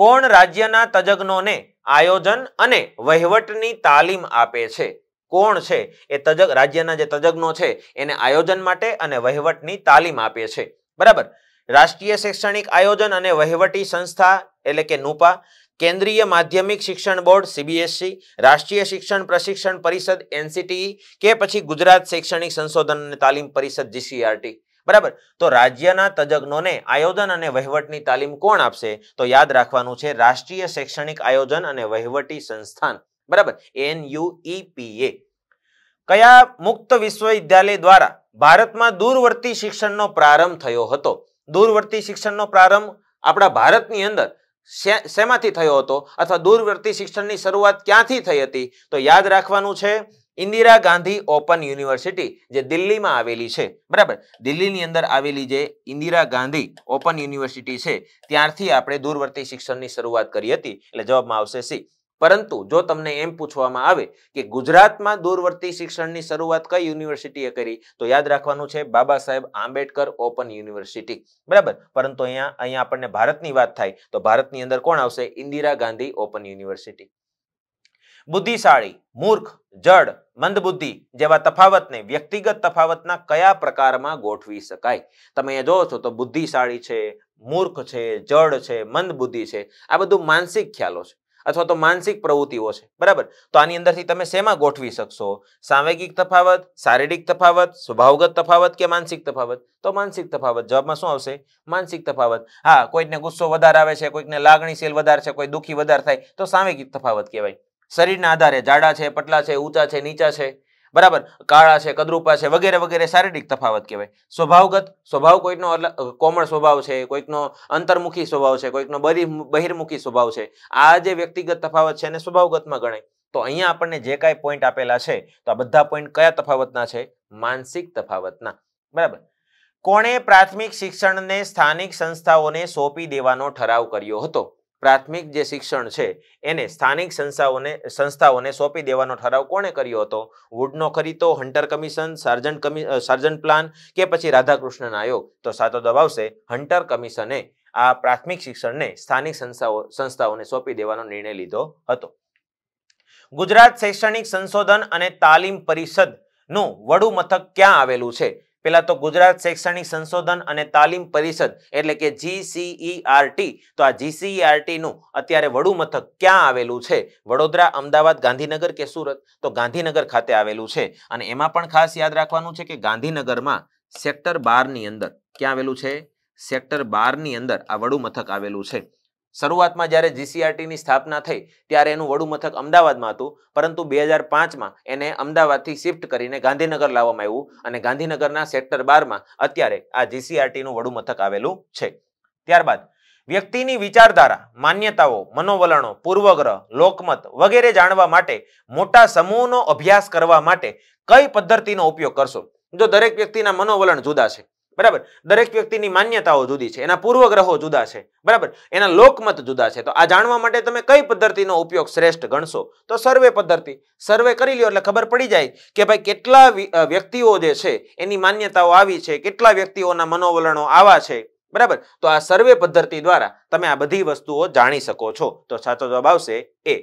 કોણ રાજ્યના તજજ્ઞોને આયોજન અને વહીવટની તાલીમ આપે છે કોણ છે એ તજજ રાજ્યના જે તજજ્ઞો છે એને આયોજન માટે અને વહીવટની તાલીમ આપે છે બરાબર રાષ્ટ્રીય શૈક્ષણિક આયોજન અને વહીવટી સંસ્થા એટલે કે નુપા કેન્દ્રીય માધ્યમિક શિક્ષણ બોર્ડ સીબીએસસી રાષ્ટ્રીય શિક્ષણ પ્રશિક્ષણ પરિષદ એનસીટી કે પછી ગુજરાત શૈક્ષણિક સંશોધન અને તાલીમ પરિષદ જીસીઆરટી બરાબર તો રાજ્યના તજજ્ઞોને આયોજન અને વહીવટની તાલીમ કોણ આપશે તો યાદ રાખવાનું છે રાષ્ટ્રીય શૈક્ષણિક આયોજન અને વહીવટી સંસ્થાન બરાબર એનયુઈપીએ કયા મુક્ત વિશ્વવિદ્યાલય દ્વારા ભારતમાં દૂરવર્તી શિક્ષણનો પ્રારંભ થયો હતો દૂરવર્તી શિક્ષણનો પ્રારંભ આપણા ભારતની અંદર શેમાંથી થયો હતો અથવા દૂરવર્તી શિક્ષણની શરૂઆત ક્યાંથી થઈ હતી તો યાદ રાખવાનું છે ઇન્દિરા ગાંધી ઓપન યુનિવર્સિટી જે દિલ્હીમાં આવેલી છે બરાબર દિલ્હીની અંદર આવેલી જે ઇન્દિરા ગાંધી ઓપન યુનિવર્સિટી છે ત્યારથી આપણે દૂરવર્તી શિક્ષણની શરૂઆત કરી હતી એટલે જવાબમાં આવશે સી પરંતુ જો તમને એમ પૂછવામાં આવે કે ગુજરાતમાં દૂરવર્તી શિક્ષણની શરૂઆત કઈ યુનિવર્સિટીએ કરી તો યાદ રાખવાનું છે બાબા સાહેબ આંબેડકર ઓપન યુનિવર્સિટી બરાબર પરંતુ અહીંયા અહીંયા આપણને ભારતની વાત થાય તો ભારતની અંદર કોણ આવશે ઇન્દિરા ગાંધી ઓપન યુનિવર્સિટી બુદ્ધિશાળી મૂર્ખ જડ મંદબુદ્ધિ જેવા તફાવતને વ્યક્તિગત તફાવતના કયા પ્રકારમાં ગોઠવી શકાય તમે એ જોવો છો તો બુદ્ધિશાળી છે મૂર્ખ છે જડ છે મંદબુદ્ધિ છે આ બધું માનસિક ખ્યાલો છે અથવા તો માનસિક પ્રવૃત્તિઓ છે બરાબર તો આની અંદરથી તમે શેમાં ગોઠવી શકશો સાંવેગિક તફાવત શારીરિક તફાવત સ્વભાવગત તફાવત કે માનસિક તફાવત તો માનસિક તફાવત જવાબમાં શું આવશે માનસિક તફાવત હા કોઈકને ગુસ્સો વધારે આવે છે કોઈકને લાગણીશીલ વધારે છે કોઈ દુઃખી વધારે થાય તો સાંવેગિક તફાવત કહેવાય શરીરના આધારે જાડા છે પટલા છે ઊંચા છે નીચા છે બરાબર કાળા છે કદરૂપા છે વગેરે વગેરે શારીરિક તફાવત કહેવાય સ્વભાવગત સ્વભાવ કોઈકનો કોમળ સ્વભાવ છે કોઈકનો અંતર્મુખી સ્વભાવ છે કોઈકનો બહિર્મુખી સ્વભાવ છે આ જે વ્યક્તિગત તફાવત છે એને સ્વભાવગતમાં ગણાય તો અહીંયા આપણને જે કાંઈ પોઈન્ટ આપેલા છે તો આ બધા પોઈન્ટ કયા તફાવતના છે માનસિક તફાવતના બરાબર કોણે પ્રાથમિક શિક્ષણને સ્થાનિક સંસ્થાઓને સોંપી દેવાનો ઠરાવ કર્યો હતો પ્રાથમિક જે શિક્ષણ છે એને સ્થાનિક સંસ્થાઓને સંસ્થાઓને સોંપી દેવાનો ઠરાવ કોણે કર્યો હતો વુડનો ખરીતો હન્ટર કમિશન સાર્જન્ટ કમિ સર્જન પ્લાન કે પછી રાધાકૃષ્ણન આયોગ તો સાતો દબાવશે હન્ટર કમિશને આ પ્રાથમિક શિક્ષણને સ્થાનિક સંસ્થાઓ સંસ્થાઓને સોંપી દેવાનો નિર્ણય લીધો હતો ગુજરાત શૈક્ષણિક સંશોધન અને તાલીમ પરિષદનું વડુ મથક ક્યાં આવેલું છે પહેલાં તો ગુજરાત શૈક્ષણિક સંશોધન અને તાલીમ પરિષદ એટલે કે જીસીઈઆરટી e તો આ જીસીઈઆરટીનું e અત્યારે વડુ મથક ક્યાં આવેલું છે વડોદરા અમદાવાદ ગાંધીનગર કે સુરત તો ગાંધીનગર ખાતે આવેલું છે અને એમાં પણ ખાસ યાદ રાખવાનું છે કે ગાંધીનગરમાં સેક્ટર બારની અંદર ક્યાં આવેલું છે સેક્ટર બારની અંદર આ વડુ મથક આવેલું છે શરૂઆતમાં જ્યારે જીસીઆરટીની સ્થાપના થઈ ત્યારે એનું વડુ મથક અમદાવાદમાં હતું પરંતુ બે હજાર પાંચમાં એને અમદાવાદથી શિફ્ટ કરીને ગાંધીનગર લાવવામાં આવ્યું અને ગાંધીનગરના સેક્ટર બારમાં અત્યારે આ જીસીઆરટીનું વડુ મથક આવેલું છે ત્યારબાદ વ્યક્તિની વિચારધારા માન્યતાઓ મનોવલણો પૂર્વગ્રહ લોકમત વગેરે જાણવા માટે મોટા સમૂહનો અભ્યાસ કરવા માટે કઈ પદ્ધતિનો ઉપયોગ કરશો જો દરેક વ્યક્તિના મનોવલણ જુદા છે બરાબર દરેક વ્યક્તિની માન્યતાઓ જુદી છે એના પૂર્વગ્રહો જુદા છે બરાબર એના લોકમત જુદા છે તો આ જાણવા માટે તમે કઈ પદ્ધતિનો ઉપયોગ શ્રેષ્ઠ ગણશો તો સર્વે પદ્ધતિ સર્વે કરી લ્યો એટલે ખબર પડી જાય કે ભાઈ કેટલા વ્યક્તિઓ જે છે એની માન્યતાઓ આવી છે કેટલા વ્યક્તિઓના મનોવલણો આવા છે બરાબર તો આ સર્વે પદ્ધતિ દ્વારા તમે આ બધી વસ્તુઓ જાણી શકો છો તો સાચો જવાબ આવશે એ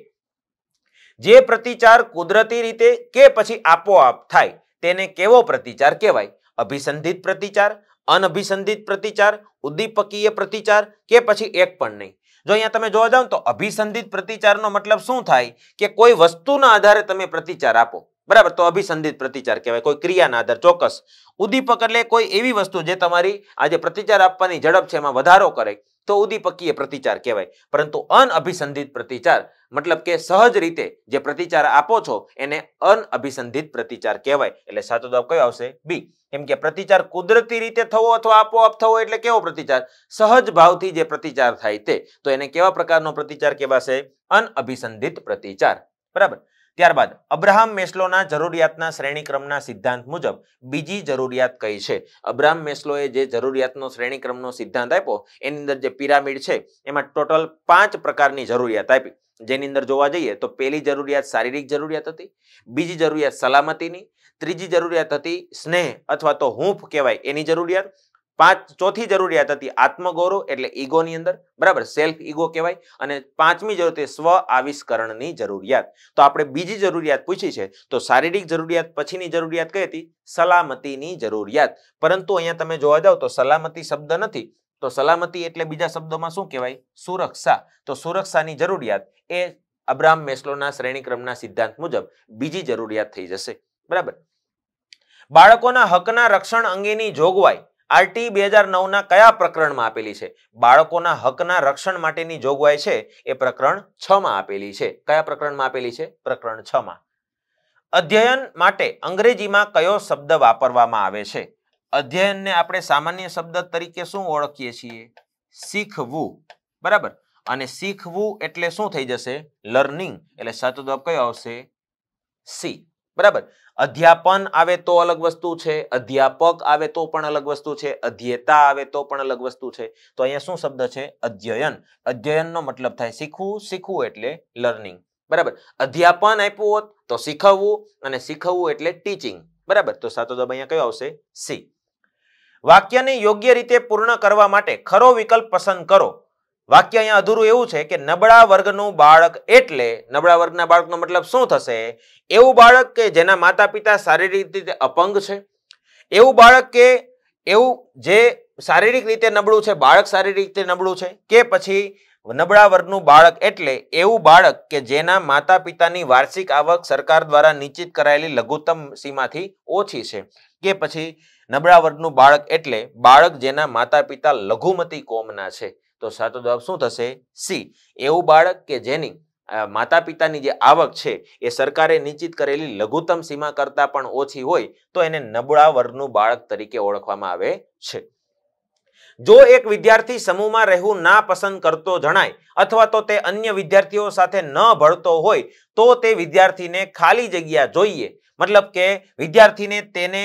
જે પ્રતિચાર કુદરતી રીતે કે પછી આપોઆપ થાય તેને કેવો પ્રતિચાર કહેવાય અભિસંધિત પ્રતિચાર અનઅભિસંધિત પ્રતિચાર ઉદ્દીપકીય પ્રતિચાર કે પછી એક પણ નહીં જો અહીંયા તમે જોવા જાવ તો અભિસંધિત પ્રતિચારનો મતલબ શું થાય કે કોઈ વસ્તુના આધારે તમે પ્રતિચાર આપો બરાબર તો અભિસંધિત પ્રતિચાર કહેવાય કોઈ ક્રિયાના આધાર ચોક્કસ ઉદ્દીપક એટલે કોઈ એવી વસ્તુ જે તમારી આજે પ્રતિચાર આપવાની ઝડપ છે એમાં વધારો કરે તો ઉદીપકીય પ્રતિચાર કહેવાય પરંતુ અનઅભિસંધિત પ્રતિચાર મતલબ કે સહજ રીતે જે પ્રતિચાર આપો છો એને અનઅભિસંધિત પ્રતિચાર કહેવાય એટલે સાચો જવાબ કયો આવશે બી કેમ કે પ્રતિચાર કુદરતી રીતે થવો અથવા આપોઆપ થવો એટલે કેવો પ્રતિચાર સહજ ભાવથી જે પ્રતિચાર થાય તે તો એને કેવા પ્રકારનો પ્રતિચાર કહેવાશે અનઅભિસંધિત પ્રતિચાર બરાબર ત્યારબાદ અબ્રાહમ મેસ્લોના જરૂરિયાતના શ્રેણીક્રમના સિદ્ધાંત મુજબ બીજી જરૂરિયાત કઈ છે અબ્રાહમ મેસ્લોએ જે જરૂરિયાતનો શ્રેણીક્રમનો સિદ્ધાંત આપ્યો એની અંદર જે પિરામિડ છે એમાં ટોટલ પાંચ પ્રકારની જરૂરિયાત આપી જેની અંદર જોવા જઈએ તો પહેલી જરૂરિયાત શારીરિક જરૂરિયાત હતી બીજી જરૂરિયાત સલામતીની ત્રીજી જરૂરિયાત હતી સ્નેહ અથવા તો હૂંફ કહેવાય એની જરૂરિયાત પાંચ ચોથી જરૂરિયાત હતી આત્મગૌરવ એટલે ઈગોની અંદર બરાબર સેલ્ફ ઈગો કહેવાય અને પાંચમી જરૂરત એ સ્વ આવિષ્કરણની જરૂરિયાત તો આપણે બીજી જરૂરિયાત પૂછી છે તો શારીરિક જરૂરિયાત પછીની જરૂરિયાત કઈ હતી સલામતીની જરૂરિયાત પરંતુ અહીંયા તમે જોવા જાઓ તો સલામતી શબ્દ નથી તો સલામતી એટલે બીજા શબ્દોમાં શું કહેવાય સુરક્ષા તો સુરક્ષાની જરૂરિયાત એ અબ્રાહમ મેસલોના શ્રેણીક્રમના સિદ્ધાંત મુજબ બીજી જરૂરિયાત થઈ જશે બરાબર બાળકોના હકના રક્ષણ અંગેની જોગવાઈ આરટી બે હજાર નવના કયા પ્રકરણમાં આપેલી છે બાળકોના હકના રક્ષણ માટેની જોગવાઈ છે એ પ્રકરણ છમાં આપેલી છે કયા પ્રકરણમાં આપેલી છે પ્રકરણ છમાં અધ્યયન માટે અંગ્રેજીમાં કયો શબ્દ વાપરવામાં આવે છે અધ્યયનને આપણે સામાન્ય શબ્દ તરીકે શું ઓળખીએ છીએ શીખવું બરાબર અને શીખવું એટલે શું થઈ જશે લર્નિંગ એટલે સાચો જવાબ કયો આવશે સી બરાબર અધ્યાપન આવે તો અલગ વસ્તુ છે અધ્યાપક આવે તો પણ અલગ વસ્તુ છે અધ્યેતા આવે તો પણ અલગ વસ્તુ છે તો અહીંયા શું શબ્દ છે અધ્યયન અધ્યયનનો મતલબ થાય શીખવું શીખવું એટલે લર્નિંગ બરાબર અધ્યાપન આપ્યું હોત તો શીખવવું અને શીખવવું એટલે ટીચિંગ બરાબર તો સાચો જવાબ અહીંયા કયો આવશે સી વાક્યને યોગ્ય રીતે પૂર્ણ કરવા માટે ખરો વિકલ્પ પસંદ કરો વાક્ય અહીંયા અધૂરું એવું છે કે નબળા વર્ગનું બાળક એટલે નબળા વર્ગના બાળકનો મતલબ શું થશે એવું બાળક કે જેના માતા પિતા શારીરિક રીતે અપંગ છે એવું બાળક કે એવું જે શારીરિક રીતે નબળું છે બાળક શારીરિક રીતે નબળું છે કે પછી નબળા વર્ગનું બાળક એટલે એવું બાળક કે જેના માતા પિતાની વાર્ષિક આવક સરકાર દ્વારા નિશ્ચિત કરાયેલી લઘુત્તમ સીમાથી ઓછી છે કે પછી નબળા વર્ગનું બાળક એટલે બાળક જેના માતા પિતા લઘુમતી કોમના છે તો સાચો જવાબ શું થશે સી એવું બાળક કે જેની માતા પિતાની જે આવક છે એ સરકારે નિશ્ચિત કરેલી લઘુત્તમ સીમા કરતાં પણ ઓછી હોય તો એને નબળા વર્ગનું બાળક તરીકે ઓળખવામાં આવે છે જો એક વિદ્યાર્થી સમૂહમાં રહેવું ના પસંદ કરતો જણાય અથવા તો તે અન્ય વિદ્યાર્થીઓ સાથે ન ભળતો હોય તો તે વિદ્યાર્થીને ખાલી જગ્યા જોઈએ મતલબ કે વિદ્યાર્થીને તેને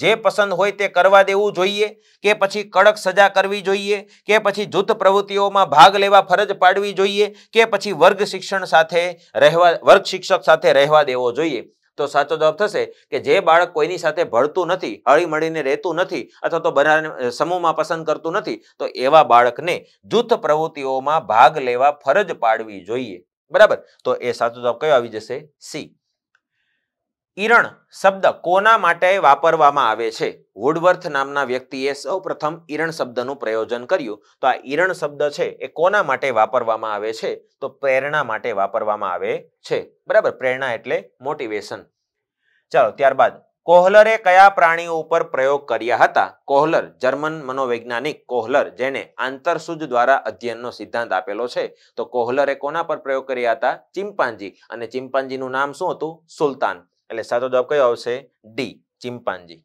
જે પસંદ હોય તે કરવા દેવું જોઈએ કે પછી કડક સજા કરવી જોઈએ કે પછી જૂથ પ્રવૃત્તિઓમાં ભાગ લેવા ફરજ પાડવી જોઈએ કે પછી વર્ગ શિક્ષણ સાથે રહેવા વર્ગ શિક્ષક સાથે રહેવા દેવો જોઈએ તો સાચો જવાબ થશે કે જે બાળક કોઈની સાથે ભળતું નથી હળીમળીને રહેતું નથી અથવા તો બધા સમૂહમાં પસંદ કરતું નથી તો એવા બાળકને જૂથ પ્રવૃત્તિઓમાં ભાગ લેવા ફરજ પાડવી જોઈએ બરાબર તો એ સાચો જવાબ કયો આવી જશે સી ઈરણ શબ્દ કોના માટે વાપરવામાં આવે છે વુડવર્થ નામના વ્યક્તિએ સૌપ્રથમ ઈરણ શબ્દનું પ્રયોજન કર્યું તો આ ઈરણ શબ્દ છે એ કોના માટે વાપરવામાં આવે છે તો પ્રેરણા માટે વાપરવામાં આવે છે બરાબર પ્રેરણા એટલે મોટિવેશન ચાલો ત્યારબાદ કોહલરે કયા પ્રાણીઓ ઉપર પ્રયોગ કર્યા હતા કોહલર જર્મન મનોવૈજ્ઞાનિક કોહલર જેને આંતરસૂજ દ્વારા અધ્યયનનો સિદ્ધાંત આપેલો છે તો કોહલરે કોના પર પ્રયોગ કર્યા હતા ચિમ્પાન્જી અને ચિમ્પાન્જીનું નામ શું હતું સુલતાન એટલે સાચો જવાબ કયો આવશે ડી ચિમ્પાન્જી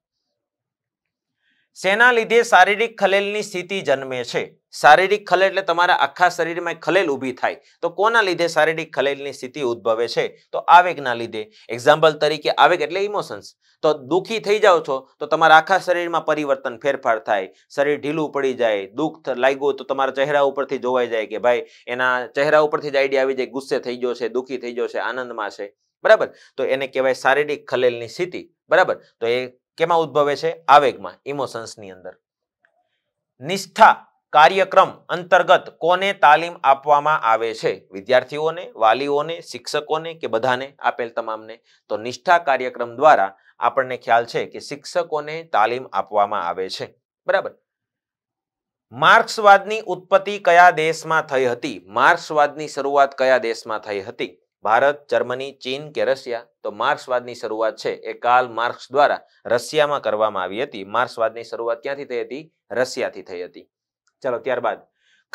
શેના લીધે શારીરિક ખલેલની સ્થિતિ જન્મે છે શારીરિક ખલેલ એટલે તમારા આખા શરીરમાં ખલેલ ઊભી થાય તો કોના લીધે શારીરિક ખલેલની સ્થિતિ ઉદ્ભવે છે તો આવેગના લીધે એક્ઝામ્પલ તરીકે આવેગ એટલે ઇમોશન્સ તો દુઃખી થઈ જાઓ છો તો તમારા આખા શરીરમાં પરિવર્તન ફેરફાર થાય શરીર ઢીલું પડી જાય દુઃખ લાગ્યું તો તમારા ચહેરા ઉપરથી જોવાઈ જાય કે ભાઈ એના ચહેરા ઉપરથી જ આઈડિયા આવી જાય ગુસ્સે થઈ ગયો છે દુઃખી થઈ ગયો છે આનંદમાં છે બરાબર તો એને કહેવાય શારીરિક ખલેલની સ્થિતિ બરાબર તો એ કેમાં ઉદ્ભવે છે આવેગમાં ઇમોશન્સની અંદર નિષ્ઠા કાર્યક્રમ અંતર્ગત કોને તાલીમ આપવામાં આવે છે વિદ્યાર્થીઓને વાલીઓને શિક્ષકોને કે બધાને આપેલ તમામને તો નિષ્ઠા કાર્યક્રમ દ્વારા આપણને ખ્યાલ છે કે શિક્ષકોને તાલીમ આપવામાં આવે છે બરાબર માર્ક્સવાદની ઉત્પત્તિ કયા દેશમાં થઈ હતી માર્ક્સવાદની શરૂઆત કયા દેશમાં થઈ હતી ભારત જર્મની ચીન કે રશિયા તો માર્ક્સવાદની શરૂઆત છે એ કાલ માર્ક્સ દ્વારા રશિયામાં કરવામાં આવી હતી માર્ક્સવાદની શરૂઆત ક્યાંથી થઈ હતી રશિયાથી થઈ હતી ચલો ત્યારબાદ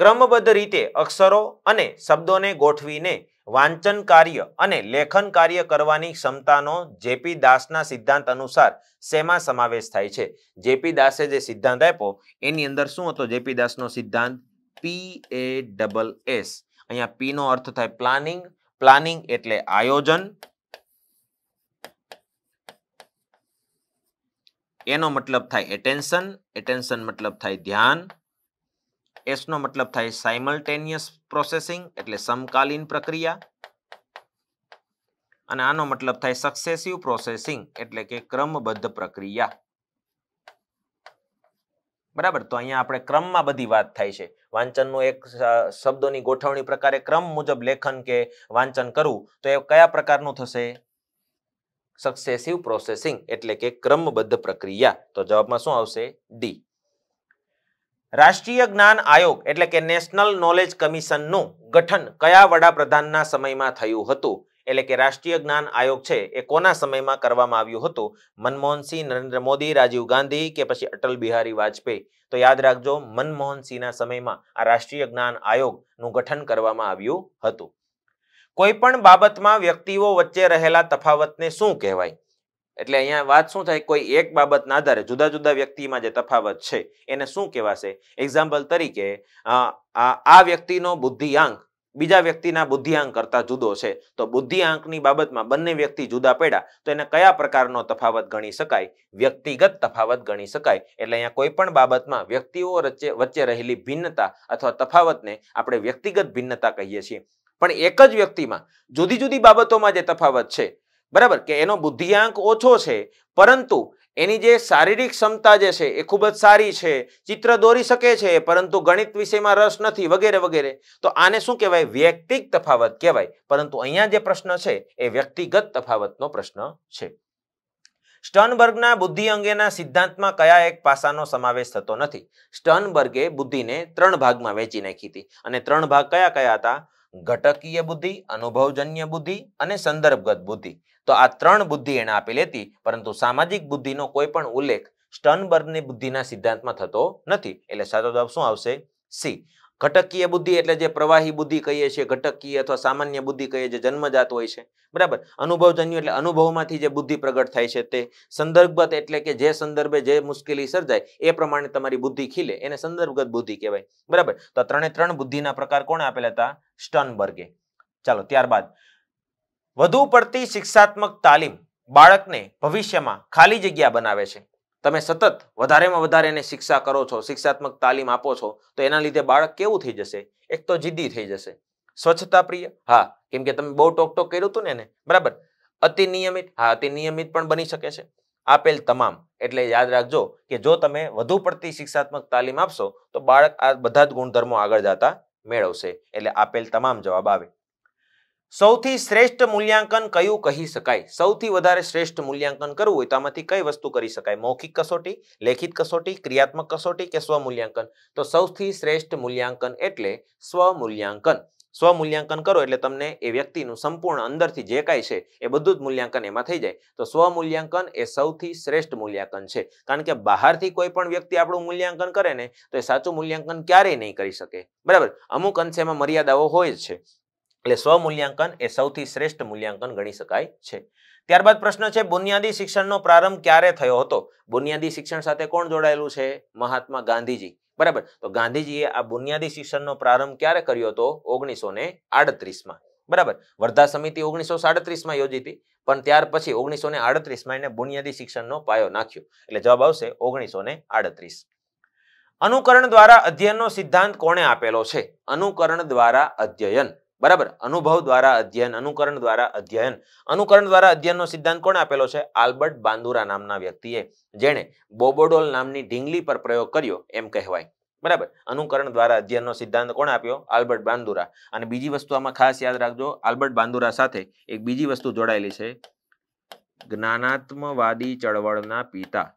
ક્રમબદ્ધ રીતે અક્ષરો અને શબ્દોને ગોઠવીને વાંચન કાર્ય અને લેખન કાર્ય કરવાની ક્ષમતાનો જેપી દાસના સિદ્ધાંત અનુસાર શેમાં સમાવેશ થાય છે જેપી દાસે જે સિદ્ધાંત આપ્યો એની અંદર શું હતો જેપી દાસનો સિદ્ધાંત પી એ ડબલ એસ અહીંયા પીનો અર્થ થાય પ્લાનિંગ પ્લાનિંગ એટલે આયોજન એનો મતલબ થાય એટેન્શન એટેન્શન મતલબ થાય ધ્યાન એસનો મતલબ થાય સાયમલ્ટેનિયસ પ્રોસેસિંગ એટલે સમકાલીન પ્રક્રિયા અને આનો મતલબ થાય સક્સેસિવ પ્રોસેસિંગ એટલે કે ક્રમબદ્ધ પ્રક્રિયા બરાબર તો અહીંયા આપણે ક્રમમાં બધી વાત થાય છે વાંચનનું એક શબ્દોની ગોઠવણી પ્રકારે ક્રમ મુજબ લેખન કે વાંચન કરવું તો એ કયા પ્રકારનું થશે સક્સેસિવ પ્રોસેસિંગ એટલે કે ક્રમબદ્ધ પ્રક્રિયા તો જવાબમાં શું આવશે ડી રાષ્ટ્રીય જ્ઞાન આયોગ એટલે કે નેશનલ નોલેજ કમિશનનું ગઠન કયા વડાપ્રધાનના સમયમાં થયું હતું એટલે કે રાષ્ટ્રીય જ્ઞાન આયોગ છે એ કોના સમયમાં કરવામાં આવ્યું હતું મનમોહનસિંહ નરેન્દ્ર મોદી રાજીવ ગાંધી કે પછી અટલ બિહારી વાજપેયી તો યાદ રાખજો મનમોહનસિંહના સમયમાં આ રાષ્ટ્રીય જ્ઞાન આયોગનું ગઠન કરવામાં આવ્યું હતું કોઈ પણ બાબતમાં વ્યક્તિઓ વચ્ચે રહેલા તફાવતને શું કહેવાય એટલે અહીંયા વાત શું થાય કોઈ એક બાબતના આધારે જુદા જુદા વ્યક્તિમાં જે તફાવત છે એને શું કહેવાશે એક્ઝામ્પલ તરીકે આ વ્યક્તિનો બુદ્ધિઆંક બીજા વ્યક્તિના બુદ્ધિઆંક કરતાં જુદો છે તો બુદ્ધિઆંકની બાબતમાં બંને વ્યક્તિ જુદા પડ્યા તો એને કયા પ્રકારનો તફાવત ગણી શકાય વ્યક્તિગત તફાવત ગણી શકાય એટલે અહીંયા કોઈ પણ બાબતમાં વ્યક્તિઓ વચ્ચે વચ્ચે રહેલી ભિન્નતા અથવા તફાવતને આપણે વ્યક્તિગત ભિન્નતા કહીએ છીએ પણ એક જ વ્યક્તિમાં જુદી જુદી બાબતોમાં જે તફાવત છે બરાબર કે એનો બુદ્ધિઆંક ઓછો છે પરંતુ એની જે શારીરિક ક્ષમતા જે છે એ ખૂબ જ સારી છે ચિત્ર દોરી શકે છે પરંતુ ગણિત વિષયમાં રસ નથી વગેરે વગેરે તો આને શું કહેવાય વ્યક્તિક તફાવત કહેવાય પરંતુ અહીંયા જે પ્રશ્ન છે એ વ્યક્તિગત તફાવતનો પ્રશ્ન છે સ્ટનબર્ગના બુદ્ધિ અંગેના સિદ્ધાંતમાં કયા એક પાસાનો સમાવેશ થતો નથી સ્ટનબર્ગે બુદ્ધિને ત્રણ ભાગમાં વેચી નાખી હતી અને ત્રણ ભાગ કયા કયા હતા ઘટકીય બુદ્ધિ અનુભવજન્ય બુદ્ધિ અને સંદર્ભગત બુદ્ધિ તો આ ત્રણ બુદ્ધિ એને આપેલી હતી પરંતુ સામાજિક બુદ્ધિનો કોઈ પણ ઉલ્લેખ સ્ટનબર્ગની બુદ્ધિના સિદ્ધાંતમાં થતો નથી એટલે સાચો જવાબ શું આવશે સી ઘટકીય બુદ્ધિ એટલે જે પ્રવાહી બુદ્ધિ કહીએ છીએ ઘટકીય અથવા સામાન્ય બુદ્ધિ કહીએ જે જન્મજાત હોય છે બરાબર અનુભવજન્ય એટલે અનુભવમાંથી જે બુદ્ધિ પ્રગટ થાય છે તે સંદર્ભગત એટલે કે જે સંદર્ભે જે મુશ્કેલી સર્જાય એ પ્રમાણે તમારી બુદ્ધિ ખીલે એને સંદર્ભગત બુદ્ધિ કહેવાય બરાબર તો ત્રણે ત્રણ બુદ્ધિના પ્રકાર કોણ આપેલા હતા સ્ટનબર્ગે ચાલો ત્યારબાદ વધુ પડતી શિક્ષાત્મક તાલીમ બાળકને ભવિષ્યમાં ખાલી જગ્યા બનાવે છે તમે સતત વધારેમાં વધારે એને શિક્ષા કરો છો શિક્ષાત્મક તાલીમ આપો છો તો એના લીધે બાળક કેવું થઈ જશે એક તો જિદ્દી થઈ જશે સ્વચ્છતા પ્રિય હા કેમ કે તમે બહુ ટોક ટોક કર્યું હતું ને એને બરાબર અતિ નિયમિત હા અતિ નિયમિત પણ બની શકે છે આપેલ તમામ એટલે યાદ રાખજો કે જો તમે વધુ પડતી શિક્ષાત્મક તાલીમ આપશો તો બાળક આ બધા જ ગુણધર્મો આગળ જતા મેળવશે એટલે આપેલ તમામ જવાબ આવે સૌથી શ્રેષ્ઠ મૂલ્યાંકન કયું કહી શકાય સૌથી વધારે શ્રેષ્ઠ મૂલ્યાંકન કરવું હોય તો આમાંથી કઈ વસ્તુ કરી શકાય મૌખિક કસોટી લેખિત કસોટી ક્રિયાત્મક કસોટી કે સ્વમૂલ્યાંકન તો સૌથી શ્રેષ્ઠ મૂલ્યાંકન એટલે સ્વમૂલ્યાંકન સ્વમૂલ્યાંકન કરો એટલે તમને એ વ્યક્તિનું સંપૂર્ણ અંદરથી જે કાંઈ છે એ બધું જ મૂલ્યાંકન એમાં થઈ જાય તો સ્વમૂલ્યાંકન એ સૌથી શ્રેષ્ઠ મૂલ્યાંકન છે કારણ કે બહારથી કોઈ પણ વ્યક્તિ આપણું મૂલ્યાંકન કરે ને તો એ સાચું મૂલ્યાંકન ક્યારેય નહીં કરી શકે બરાબર અમુક અંશે એમાં મર્યાદાઓ હોય જ છે એટલે સ્વમૂલ્યાંકન એ સૌથી શ્રેષ્ઠ મૂલ્યાંકન ગણી શકાય છે ત્યારબાદ પ્રશ્ન છે બુનિયાદી શિક્ષણનો પ્રારંભ ક્યારે થયો હતો બુનિયાદી શિક્ષણ સાથે કોણ જોડાયેલું છે મહાત્મા ગાંધીજી બરાબર તો ગાંધીજીએ આ બુનિયાદી શિક્ષણનો પ્રારંભ ક્યારે કર્યો હતો ઓગણીસો ને આડત્રીસમાં બરાબર વર્ધા સમિતિ ઓગણીસો સાડત્રીસમાં યોજી હતી પણ ત્યાર પછી ઓગણીસો ને આડત્રીસમાં એને બુનિયાદી શિક્ષણનો પાયો નાખ્યો એટલે જવાબ આવશે ઓગણીસો ને આડત્રીસ અનુકરણ દ્વારા અધ્યયનનો સિદ્ધાંત કોણે આપેલો છે અનુકરણ દ્વારા અધ્યયન બરાબર અનુભવ દ્વારા અધ્યયન અનુકરણ દ્વારા અધ્યયન અનુકરણ દ્વારા અધ્યયનનો સિદ્ધાંત કોણે આપેલો છે આલ્બર્ટ બાંદુરા નામના વ્યક્તિએ જેણે બોબોડોલ નામની ઢીંગલી પર પ્રયોગ કર્યો એમ કહેવાય બરાબર અનુકરણ દ્વારા અધ્યયનનો સિદ્ધાંત કોણ આપ્યો આલ્બર્ટ બાંદુરા અને બીજી વસ્તુ આમાં ખાસ યાદ રાખજો આલ્બર્ટ બાંદુરા સાથે એક બીજી વસ્તુ જોડાયેલી છે જ્ઞાનાત્મવાદી ચળવળના પિતા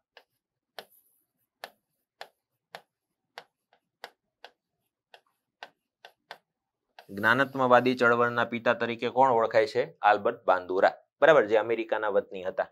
જ્ઞાનત્મવાદી ચળવળના પિતા તરીકે કોણ ઓળખાય છે આલ્બર્ટ બાંદુરા બરાબર જે અમેરિકાના વતની હતા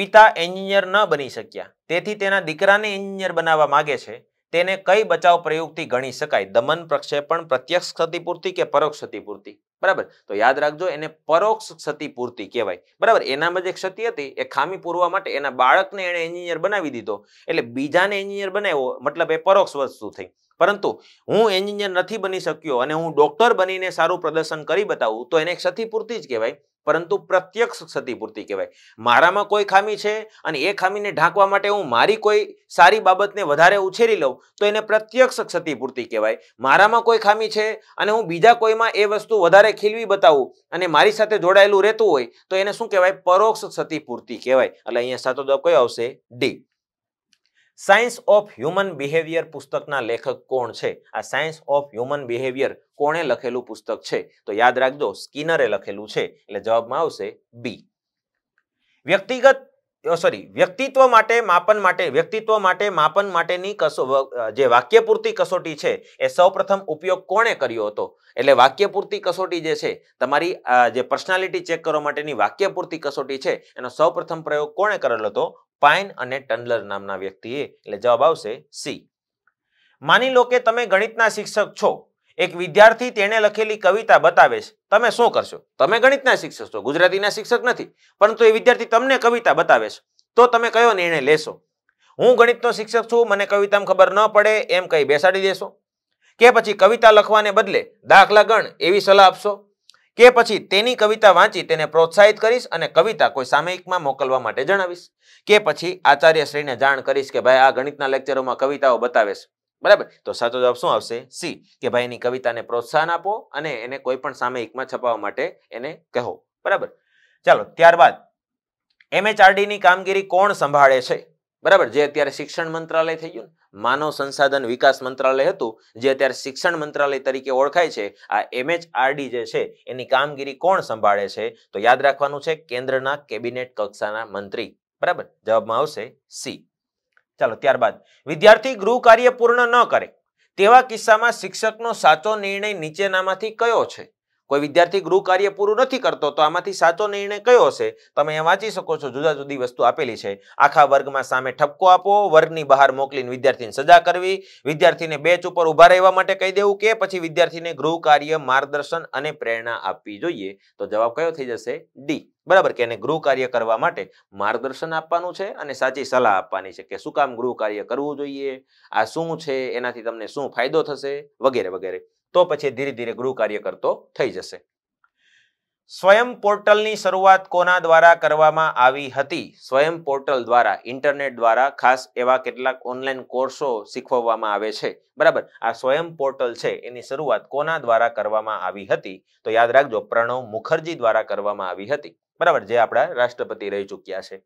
પિતા એન્જિનિયર ન બની શક્યા તેથી તેના દીકરાને એન્જિનિયર બનાવવા માગે છે તેને કઈ બચાવ પ્રયોગથી ગણી શકાય દમન પ્રક્ષેપણ પ્રત્યક્ષ ક્ષતિપૂર્તિ કે પરોક્ષ ક્ષતિપૂર્તિ બરાબર તો યાદ રાખજો એને પરોક્ષ ક્ષતિપૂર્તિ કહેવાય બરાબર એનામાં જે ક્ષતિ હતી એ ખામી પૂરવા માટે એના બાળકને એણે એન્જિનિયર બનાવી દીધો એટલે બીજાને એન્જિનિયર બનાવ્યો મતલબ એ પરોક્ષ વસ્તુ થઈ પરંતુ હું એન્જિનિયર નથી બની શક્યો અને હું ડોક્ટર બનીને સારું પ્રદર્શન કરી બતાવું તો એને ક્ષતિપૂર્તિ જ કહેવાય પરંતુ પ્રત્યક્ષ ક્ષતિપૂર્તિ કહેવાય મારામાં કોઈ ખામી છે અને એ ખામીને ઢાંકવા માટે હું મારી કોઈ સારી બાબતને વધારે ઉછેરી લઉં તો એને પ્રત્યક્ષ ક્ષતિપૂર્તિ કહેવાય મારામાં કોઈ ખામી છે અને હું બીજા કોઈમાં એ વસ્તુ વધારે ખીલવી બતાવું અને મારી સાથે જોડાયેલું રહેતું હોય તો એને શું કહેવાય પરોક્ષ ક્ષતિપૂર્તિ કહેવાય એટલે અહીંયા સાતો જવાબ કયો આવશે D science of human behaviour પુસ્તકના લેખક કોણ છે આ સાયન્સ ઓફ હ્યુમન બિહેવિયર કોણે લખેલું પુસ્તક છે તો યાદ રાખજો સ્કિનરે લખેલું છે એટલે જવાબમાં આવશે બી વ્યક્તિગત સોરી વ્યક્તિત્વ માટે માપન માટે વ્યક્તિત્વ માટે માપન માટેની કસો જે વાક્યપૂર્તિ કસોટી છે એ સૌપ્રથમ ઉપયોગ કોણે કર્યો હતો એટલે વાક્યપૂર્તિ કસોટી જે છે તમારી જે પર્સનાલિટી ચેક કરવા માટેની વાક્યપૂર્તિ કસોટી છે એનો સૌપ્રથમ પ્રયોગ કોણે કરેલો હતો પાઇન અને ટંડલર નામના વ્યક્તિએ એટલે જવાબ આવશે સી માની લો કે તમે ગણિતના શિક્ષક છો એક વિદ્યાર્થી તેણે લખેલી કવિતા બતાવે છે તમે શું કરશો તમે ગણિતના શિક્ષક છો ગુજરાતીના શિક્ષક નથી પરંતુ એ વિદ્યાર્થી તમને કવિતા બતાવે છે તો તમે કયો નિર્ણય લેશો હું ગણિતનો શિક્ષક છું મને કવિતામાં ખબર ન પડે એમ કહી બેસાડી દેશો કે પછી કવિતા લખવાને બદલે દાખલા ગણ એવી સલાહ આપશો કે પછી તેની કવિતા વાંચી તેને પ્રોત્સાહિત કરીશ અને કવિતા કોઈ સામયિકમાં મોકલવા માટે જણાવીશ કે પછી આચાર્યશ્રીને જાણ કરીશ કે ભાઈ આ ગણિતના લેક્ચરોમાં કવિતાઓ બતાવેશ બરાબર તો સાચો જવાબ શું આવશે સી કે ભાઈ એની કવિતાને પ્રોત્સાહન આપો અને એને કોઈ પણ સામયિકમાં છપાવવા માટે એને કહો બરાબર ચાલો ત્યારબાદ એમએચઆરડી ની કામગીરી કોણ સંભાળે છે બરાબર જે અત્યારે શિક્ષણ મંત્રાલય થઈ ગયું માનવ સંસાધન વિકાસ મંત્રાલય હતું જે અત્યારે શિક્ષણ મંત્રાલય તરીકે ઓળખાય છે આ એમએચઆરડી જે છે એની કામગીરી કોણ સંભાળે છે તો યાદ રાખવાનું છે કેન્દ્રના કેબિનેટ કક્ષાના મંત્રી બરાબર જવાબમાં આવશે સી ચાલો ત્યારબાદ વિદ્યાર્થી ગૃહ કાર્ય પૂર્ણ ન કરે તેવા કિસ્સામાં શિક્ષકનો સાચો નિર્ણય નીચેનામાંથી કયો છે કોઈ વિદ્યાર્થી ગૃહ કાર્ય પૂરું નથી કરતો તો આમાંથી સાચો નિર્ણય કયો હશે તમે અહીંયા વાંચી શકો છો જુદા જુદી વસ્તુ આપેલી છે આખા વર્ગમાં સામે ઠપકો આપો વર્ગની બહાર મોકલીને વિદ્યાર્થીને સજા કરવી વિદ્યાર્થીને બેચ ઉપર ઊભા રહેવા માટે કહી દેવું કે પછી વિદ્યાર્થીને ગૃહ કાર્ય માર્ગદર્શન અને પ્રેરણા આપવી જોઈએ તો જવાબ કયો થઈ જશે ડી બરાબર કે એને ગૃહ કાર્ય કરવા માટે માર્ગદર્શન આપવાનું છે અને સાચી સલાહ આપવાની છે કે શું કામ ગૃહ કાર્ય કરવું જોઈએ આ શું છે એનાથી તમને શું ફાયદો થશે વગેરે વગેરે તો પછી ધીરે ધીરે ગૃહ કાર્ય કરતો થઈ જશે સ્વયં પોર્ટલની શરૂઆત કોના દ્વારા કરવામાં આવી હતી સ્વયં પોર્ટલ દ્વારા ઇન્ટરનેટ દ્વારા ખાસ એવા કેટલાક ઓનલાઈન કોર્સો શીખવવામાં આવે છે બરાબર આ સ્વયં પોર્ટલ છે એની શરૂઆત કોના દ્વારા કરવામાં આવી હતી તો યાદ રાખજો પ્રણવ મુખર્જી દ્વારા કરવામાં આવી હતી બરાબર જે આપણા રાષ્ટ્રપતિ રહી ચુક્યા છે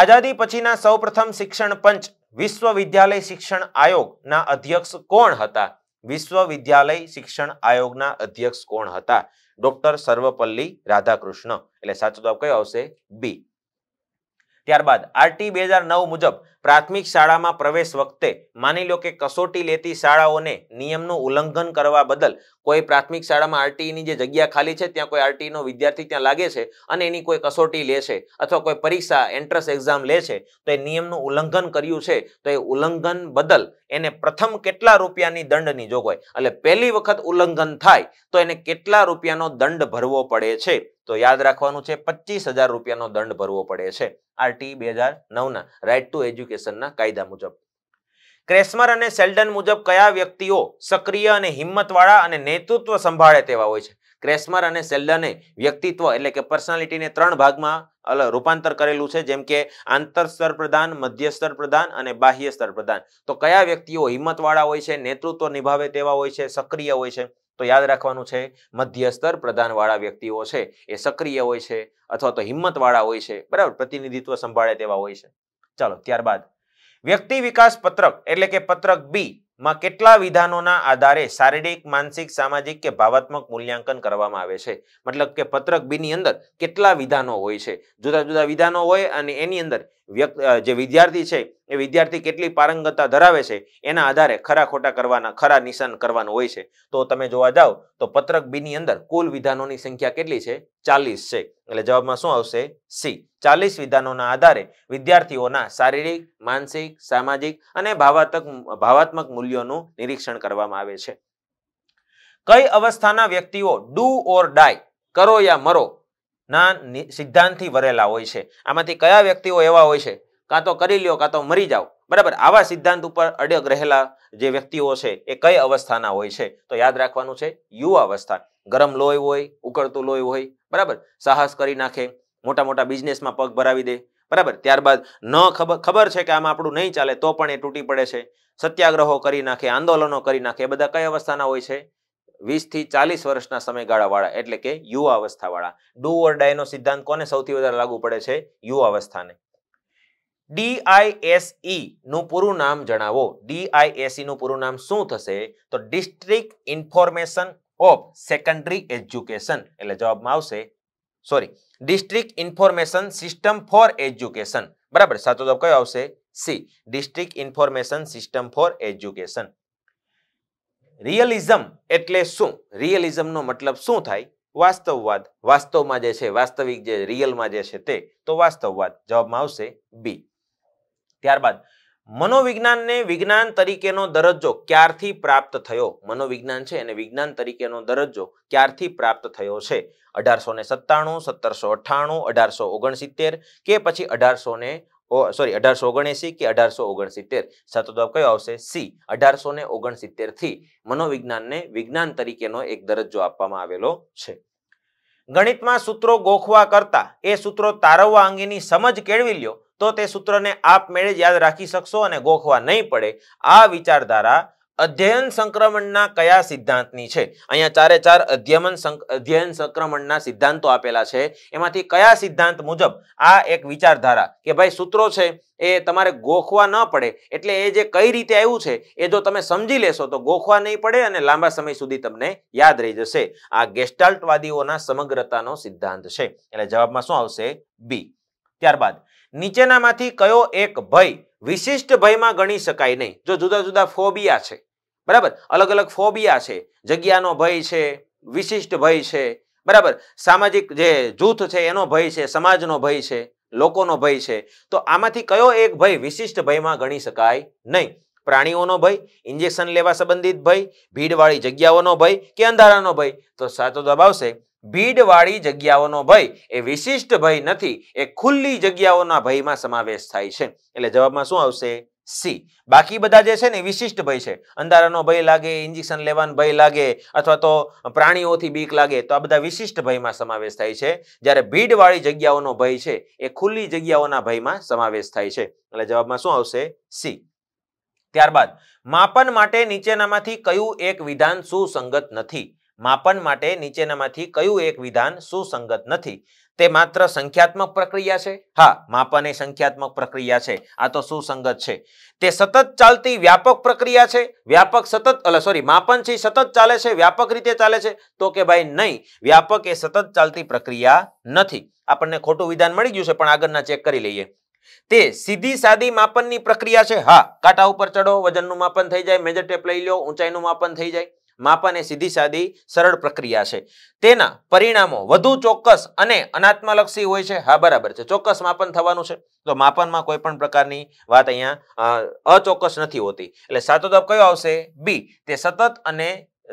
આઝાદી પછીના સૌપ્રથમ શિક્ષણ પંચ વિશ્વવિદ્યાલય શિક્ષણ આયોગના અધ્યક્ષ કોણ હતા વિશ્વવિદ્યાલય શિક્ષણ આયોગના અધ્યક્ષ કોણ હતા ડોક્ટર સર્વપલ્લી રાધાકૃષ્ણ એટલે સાચો જવાબ કયો આવશે બી ત્યારબાદ આરટી બે મુજબ પ્રાથમિક શાળામાં પ્રવેશ વખતે માની લો કે કસોટી લેતી શાળાઓને નિયમનું ઉલ્લંઘન કરવા બદલ કોઈ પ્રાથમિક શાળામાં આરટીઈની જે જગ્યા ખાલી છે ત્યાં કોઈ આરટીઈનો વિદ્યાર્થી ત્યાં લાગે છે અને એની કોઈ કસોટી લે છે અથવા કોઈ પરીક્ષા એન્ટ્રન્સ એક્ઝામ લે છે તો એ નિયમનું ઉલ્લંઘન કર્યું છે તો એ ઉલ્લંઘન બદલ એને પ્રથમ કેટલા રૂપિયાની દંડની જોગવાઈ એટલે પહેલી વખત ઉલ્લંઘન થાય તો એને કેટલા રૂપિયાનો દંડ ભરવો પડે છે તો યાદ રાખવાનું છે પચીસ રૂપિયાનો દંડ ભરવો પડે છે આરટી બે હજાર નવના રાઇટ ટુ એજ્યુકેશન એપ્લિકેશનના કાયદા મુજબ ક્રેસમર અને સેલ્ડન મુજબ કયા વ્યક્તિઓ સક્રિય અને હિંમતવાળા અને નેતૃત્વ સંભાળે તેવા હોય છે ક્રેસમર અને સેલ્ડને વ્યક્તિત્વ એટલે કે પર્સનાલિટીને ત્રણ ભાગમાં રૂપાંતર કરેલું છે જેમ કે આંતર સ્તર પ્રધાન મધ્ય સ્તર પ્રધાન અને બાહ્ય સ્તર પ્રધાન તો કયા વ્યક્તિઓ હિંમતવાળા હોય છે નેતૃત્વ નિભાવે તેવા હોય છે સક્રિય હોય છે તો યાદ રાખવાનું છે મધ્ય સ્તર પ્રધાનવાળા વ્યક્તિઓ છે એ સક્રિય હોય છે અથવા તો હિંમતવાળા હોય છે બરાબર પ્રતિનિધિત્વ સંભાળે તેવા હોય છે ચાલો ત્યારબાદ વ્યક્તિ વિકાસ પત્રક એટલે કે પત્રક બી માં કેટલા વિધાનોના આધારે શારીરિક માનસિક સામાજિક કે ભાવાત્મક મૂલ્યાંકન કરવામાં આવે છે મતલબ કે પત્રક બી ની અંદર કેટલા વિધાનો હોય છે જુદા જુદા વિધાનો હોય અને એની અંદર જે વિદ્યાર્થી છે એ વિદ્યાર્થી કેટલી પારંગતતા ધરાવે છે એના આધારે ખરા ખોટા કરવાના ખરા નિશાન કરવાનું હોય છે તો તમે જોવા જાઓ તો પત્રક બી ની અંદર કુલ વિધાનોની સંખ્યા કેટલી છે ચાલીસ છે એટલે જવાબમાં શું આવશે સી ચાલીસ વિધાનોના આધારે વિદ્યાર્થીઓના શારીરિક માનસિક સામાજિક અને ભાવાત્મક ભાવાત્મક મૂલ્યોનું નિરીક્ષણ કરવામાં આવે છે કઈ અવસ્થાના વ્યક્તિઓ ડુ ઓર ડાય કરો યા મરો ના સિદ્ધાંતથી વરેલા હોય છે આમાંથી કયા વ્યક્તિઓ એવા હોય છે કાં તો કરી લ્યો કાં તો મરી જાઓ બરાબર આવા સિદ્ધાંત ઉપર અડગ રહેલા જે વ્યક્તિઓ છે એ કઈ અવસ્થાના હોય છે તો યાદ રાખવાનું છે યુવા અવસ્થા ગરમ લોહી હોય ઉકળતું લોહી હોય બરાબર સાહસ કરી નાખે મોટા મોટા બિઝનેસમાં પગ ભરાવી દે બરાબર ત્યારબાદ ન ખબર ખબર છે કે આમાં આપણું નહીં ચાલે તો પણ એ તૂટી પડે છે સત્યાગ્રહો કરી નાખે આંદોલનો કરી નાખે એ બધા કઈ અવસ્થાના હોય છે વીસથી ચાલીસ વર્ષના સમયગાળાવાળા એટલે કે યુવા અવસ્થાવાળા ડુ ઓર ડાયનો સિદ્ધાંત કોને સૌથી વધારે લાગુ પડે છે યુવા અવસ્થાને ડીઆઈએસઈ નું પૂરું નામ જણાવો ડીઆઈએસઈ નું પૂરું નામ શું થશે તો district information of secondary education એટલે જવાબમાં આવશે sorry district information system for education બરાબર સાચો જવાબ કયો આવશે C district information system for education realism એટલે શું રિયલિઝમનો મતલબ શું થાય વાસ્તવવાદ વાસ્તવમાં જે છે વાસ્તવિક જે રિયલમાં જે છે તે તો વાસ્તવવાદ જવાબમાં આવશે બી ત્યારબાદ મનોવિજ્ઞાનને વિજ્ઞાન તરીકેનો દરજ્જો ક્યારથી પ્રાપ્ત થયો મનોવિજ્ઞાન છે એને વિજ્ઞાન તરીકેનો દરજ્જો ક્યારથી પ્રાપ્ત થયો છે અઢારસો ને સત્તાણું સત્તરસો અઠ્ઠાણું અઢારસો ઓગણસિત્તેર કે પછી અઢારસો ને સોરી અઢારસો ઓગણએસી કે અઢારસો ઓગણસિત્તેર સાચો જવાબ કયો આવશે સી અઢારસો ને ઓગણસિત્તેરથી મનોવિજ્ઞાનને વિજ્ઞાન તરીકેનો એક દરજ્જો આપવામાં આવેલો છે ગણિતમાં સૂત્રો ગોખવા કરતા એ સૂત્રો તારવવા અંગેની સમજ કેળવી લ્યો તો તે સૂત્રને આપમેળે જ યાદ રાખી શકશો અને ગોખવા નહીં પડે આ વિચારધારા અધ્યયન સંક્રમણના કયા સિદ્ધાંતની છે અહીંયા ચારે ચાર અધ્યમન અધ્યયન સંક્રમણના સિદ્ધાંતો આપેલા છે એમાંથી કયા સિદ્ધાંત મુજબ આ એક વિચારધારા કે ભાઈ સૂત્રો છે એ તમારે ગોખવા ન પડે એટલે એ જે કઈ રીતે આવ્યું છે એ જો તમે સમજી લેશો તો ગોખવા નહીં પડે અને લાંબા સમય સુધી તમને યાદ રહી જશે આ ગેસ્ટાલ્ટવાદીઓના સમગ્રતાનો સિદ્ધાંત છે એટલે જવાબમાં શું આવશે બી ત્યારબાદ નીચેનામાંથી કયો એક ભય વિશિષ્ટ ભયમાં ગણી શકાય નહીં જો જુદા જુદા ફોબિયા છે બરાબર અલગ અલગ ફોબિયા છે જગ્યાનો ભય છે વિશિષ્ટ ભય છે બરાબર સામાજિક જે જૂથ છે એનો ભય છે સમાજનો ભય છે લોકોનો ભય છે તો આમાંથી કયો એક ભય વિશિષ્ટ ભયમાં ગણી શકાય નહીં પ્રાણીઓનો ભય ઇન્જેક્શન લેવા સંબંધિત ભય ભીડવાળી જગ્યાઓનો ભય કે અંધારાનો ભય તો સાચો જવાબ આવશે ભીડવાળી જગ્યાઓનો ભય એ વિશિષ્ટ ભય નથી એ ખુલ્લી જગ્યાઓના ભયમાં સમાવેશ થાય છે એટલે જવાબમાં શું આવશે સી બાકી બધા જે છે ને વિશિષ્ટ ભય છે અંધારાનો ભય લાગે ઇન્જેક્શન લેવાનો ભય લાગે અથવા તો પ્રાણીઓથી બીક લાગે તો આ બધા વિશિષ્ટ ભયમાં સમાવેશ થાય છે જ્યારે ભીડવાળી જગ્યાઓનો ભય છે એ ખુલ્લી જગ્યાઓના ભયમાં સમાવેશ થાય છે એટલે જવાબમાં શું આવશે સી ત્યારબાદ માપન માટે નીચેનામાંથી કયું એક વિધાન સુસંગત નથી માપન માટે નીચેનામાંથી કયું એક વિધાન સુસંગત નથી તે માત્ર સંખ્યાત્મક પ્રક્રિયા છે હા માપન એ સંખ્યાત્મક પ્રક્રિયા છે આ તો સુસંગત છે તે સતત ચાલતી વ્યાપક પ્રક્રિયા છે વ્યાપક સતત અલ સોરી માપન છે સતત ચાલે છે વ્યાપક રીતે ચાલે છે તો કે ભાઈ નહીં વ્યાપક એ સતત ચાલતી પ્રક્રિયા નથી આપણને ખોટું વિધાન મળી ગયું છે પણ આગળના ચેક કરી લઈએ તે સીધી સાદી માપનની પ્રક્રિયા છે હા કાંટા ઉપર ચડો વજનનું માપન થઈ જાય મેજર ટેપ લઈ લો ઊંચાઈનું માપન થઈ જાય માપન એ સીધી સાદી સરળ પ્રક્રિયા છે તેના પરિણામો વધુ ચોક્કસ અને અનાત્મલક્ષી હોય છે હા બરાબર છે ચોક્કસ માપન થવાનું છે તો માપનમાં કોઈ પણ પ્રકારની વાત અહીંયા અચોક્કસ નથી હોતી એટલે સાતો જવાબ કયો આવશે બી તે સતત અને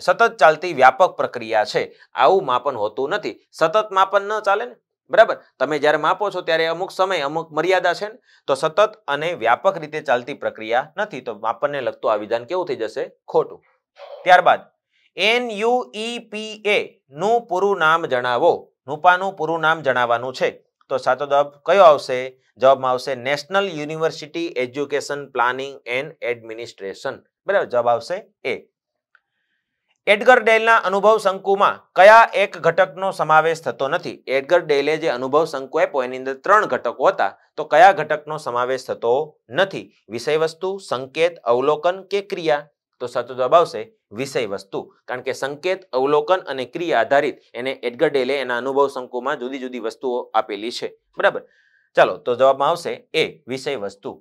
સતત ચાલતી વ્યાપક પ્રક્રિયા છે આવું માપન હોતું નથી સતત માપન ન ચાલે ને બરાબર તમે જ્યારે માપો છો ત્યારે અમુક સમય અમુક મર્યાદા છે ને તો સતત અને વ્યાપક રીતે ચાલતી પ્રક્રિયા નથી તો માપનને લગતું આ વિધાન કેવું થઈ જશે ખોટું ત્યારબાદ એન યુ ઈ એ નું પૂરું નામ જણાવો નુપાનું પૂરું નામ જણાવવાનું છે તો સાચો જવાબ કયો આવશે જવાબમાં આવશે national university education planning and administration બરાબર જવાબ આવશે એ એડગર ડેલના અનુભવ શંકુમાં કયા એક ઘટકનો સમાવેશ થતો નથી એડગર ડેલે જે અનુભવ શંકુ આપ્યો એની અંદર ત્રણ ઘટકો હતા તો કયા ઘટકનો સમાવેશ થતો નથી વિષય વસ્તુ સંકેત અવલોકન કે ક્રિયા તો સાચો જવાબ આવશે વિષય વસ્તુ કારણ કે સંકેત અવલોકન અને ક્રિયા આધારિત એને એડગડેલે એના અનુભવ શંકુમાં જુદી જુદી વસ્તુઓ આપેલી છે બરાબર ચાલો તો જવાબમાં આવશે એ વિષય વસ્તુ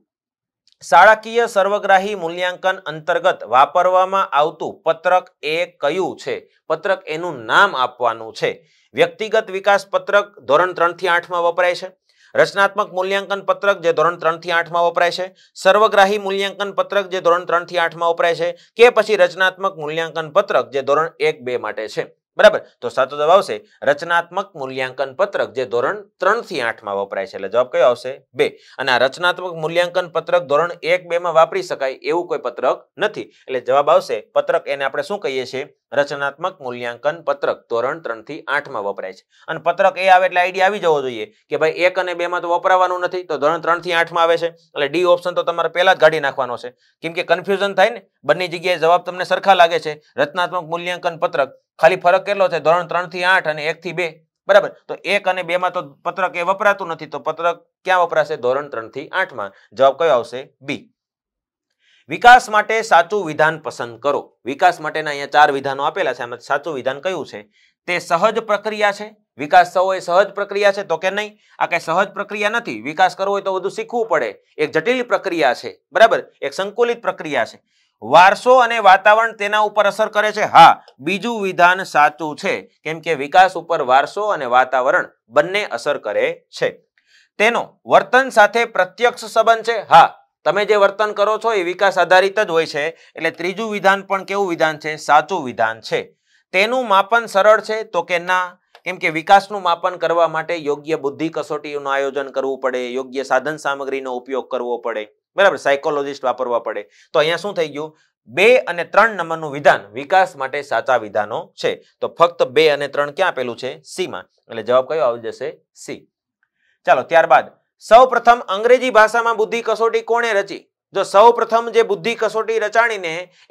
શાળાકીય સર્વગ્રાહી મૂલ્યાંકન અંતર્ગત વાપરવામાં આવતું પત્રક એ કયું છે પત્રક એનું નામ આપવાનું છે વ્યક્તિગત વિકાસ પત્રક ધોરણ ત્રણથી આઠમાં વપરાય છે રચનાત્મક મૂલ્યાંકન પત્રક જે ધોરણ ત્રણથી આઠમાં વપરાય છે સર્વગ્રાહી મૂલ્યાંકન પત્રક જે ધોરણ ત્રણથી આઠમાં વપરાય છે કે પછી રચનાત્મક મૂલ્યાંકન પત્રક જે ધોરણ એક બે માટે છે બરાબર તો સાચો જવાબ આવશે રચનાત્મક મૂલ્યાંકન પત્રક જે ધોરણ ત્રણ થી આઠમાં વપરાય છે એટલે જવાબ કયો આવશે બે અને આ રચનાત્મક મૂલ્યાંકન પત્રક ધોરણ એક બે માં વાપરી શકાય એવું કોઈ પત્રક નથી એટલે જવાબ આવશે પત્રક એને આપણે શું કહીએ છીએ રચનાત્મક મૂલ્યાંકન પત્રક ધોરણ ત્રણ થી આઠમાં વપરાય છે અને પત્રક એ આવે એટલે આઈડિયા આવી જવો જોઈએ કે ભાઈ એક અને બેમાં તો વપરાવાનું નથી તો ધોરણ ત્રણ થી આઠમાં આવે છે એટલે ડી ઓપ્શન તો તમારે પહેલા જ કાઢી નાખવાનો છે કેમ કે કન્ફ્યુઝન થાય ને બંને જગ્યાએ જવાબ તમને સરખા લાગે છે રચનાત્મક મૂલ્યાંકન પત્રક ખાલી ફરક કેટલો છે ધોરણ ત્રણ થી આઠ અને એક થી બે બરાબર તો એક અને બેમાં તો પત્રક એ વપરાતું નથી તો પત્રક ક્યાં વપરાશે ધોરણ ત્રણ થી આઠમાં જવાબ કયો આવશે બી વિકાસ માટે સાચું વિધાન પસંદ કરો વિકાસ માટેના અહીંયા ચાર વિધાનો આપેલા છે આમાં સાચું વિધાન કયું છે તે સહજ પ્રક્રિયા છે વિકાસ થવો એ સહજ પ્રક્રિયા છે તો કે નહીં આ કઈ સહજ પ્રક્રિયા નથી વિકાસ કરવો હોય તો બધું શીખવું પડે એક જટિલ પ્રક્રિયા છે બરાબર એક સંકુલિત પ્રક્રિયા છે વારસો અને વાતાવરણ તેના ઉપર અસર કરે છે હા બીજું વિધાન સાચું છે કેમ કે વિકાસ ઉપર વારસો અને વાતાવરણ બંને અસર કરે છે તેનો વર્તન સાથે પ્રત્યક્ષ સંબંધ છે હા તમે જે વર્તન કરો છો એ વિકાસ આધારિત જ હોય છે એટલે ત્રીજું વિધાન પણ કેવું વિધાન છે સાચું વિધાન છે તેનું માપન સરળ છે તો કે ના કેમ કે વિકાસનું માપન કરવા માટે યોગ્ય બુદ્ધિ કસોટીનું આયોજન કરવું પડે યોગ્ય સાધન સામગ્રીનો ઉપયોગ કરવો પડે બરાબર સાયકોલોજીસ્ટ વાપરવા પડે તો અહીંયા શું થઈ ગયું બે અને ત્રણ નંબરનું વિધાન વિકાસ માટે સાચા વિધાનો છે તો ફક્ત બે અને ત્રણ ક્યાં પેલું છે સીમાં એટલે જવાબ કયો આવી જશે સી ચાલો ત્યારબાદ સૌ પ્રથમ અંગ્રેજી ભાષામાં બુદ્ધિ કસોટી કોણે રચી જો સૌ પ્રથમ જે બુદ્ધિ કસોટી રચાણીને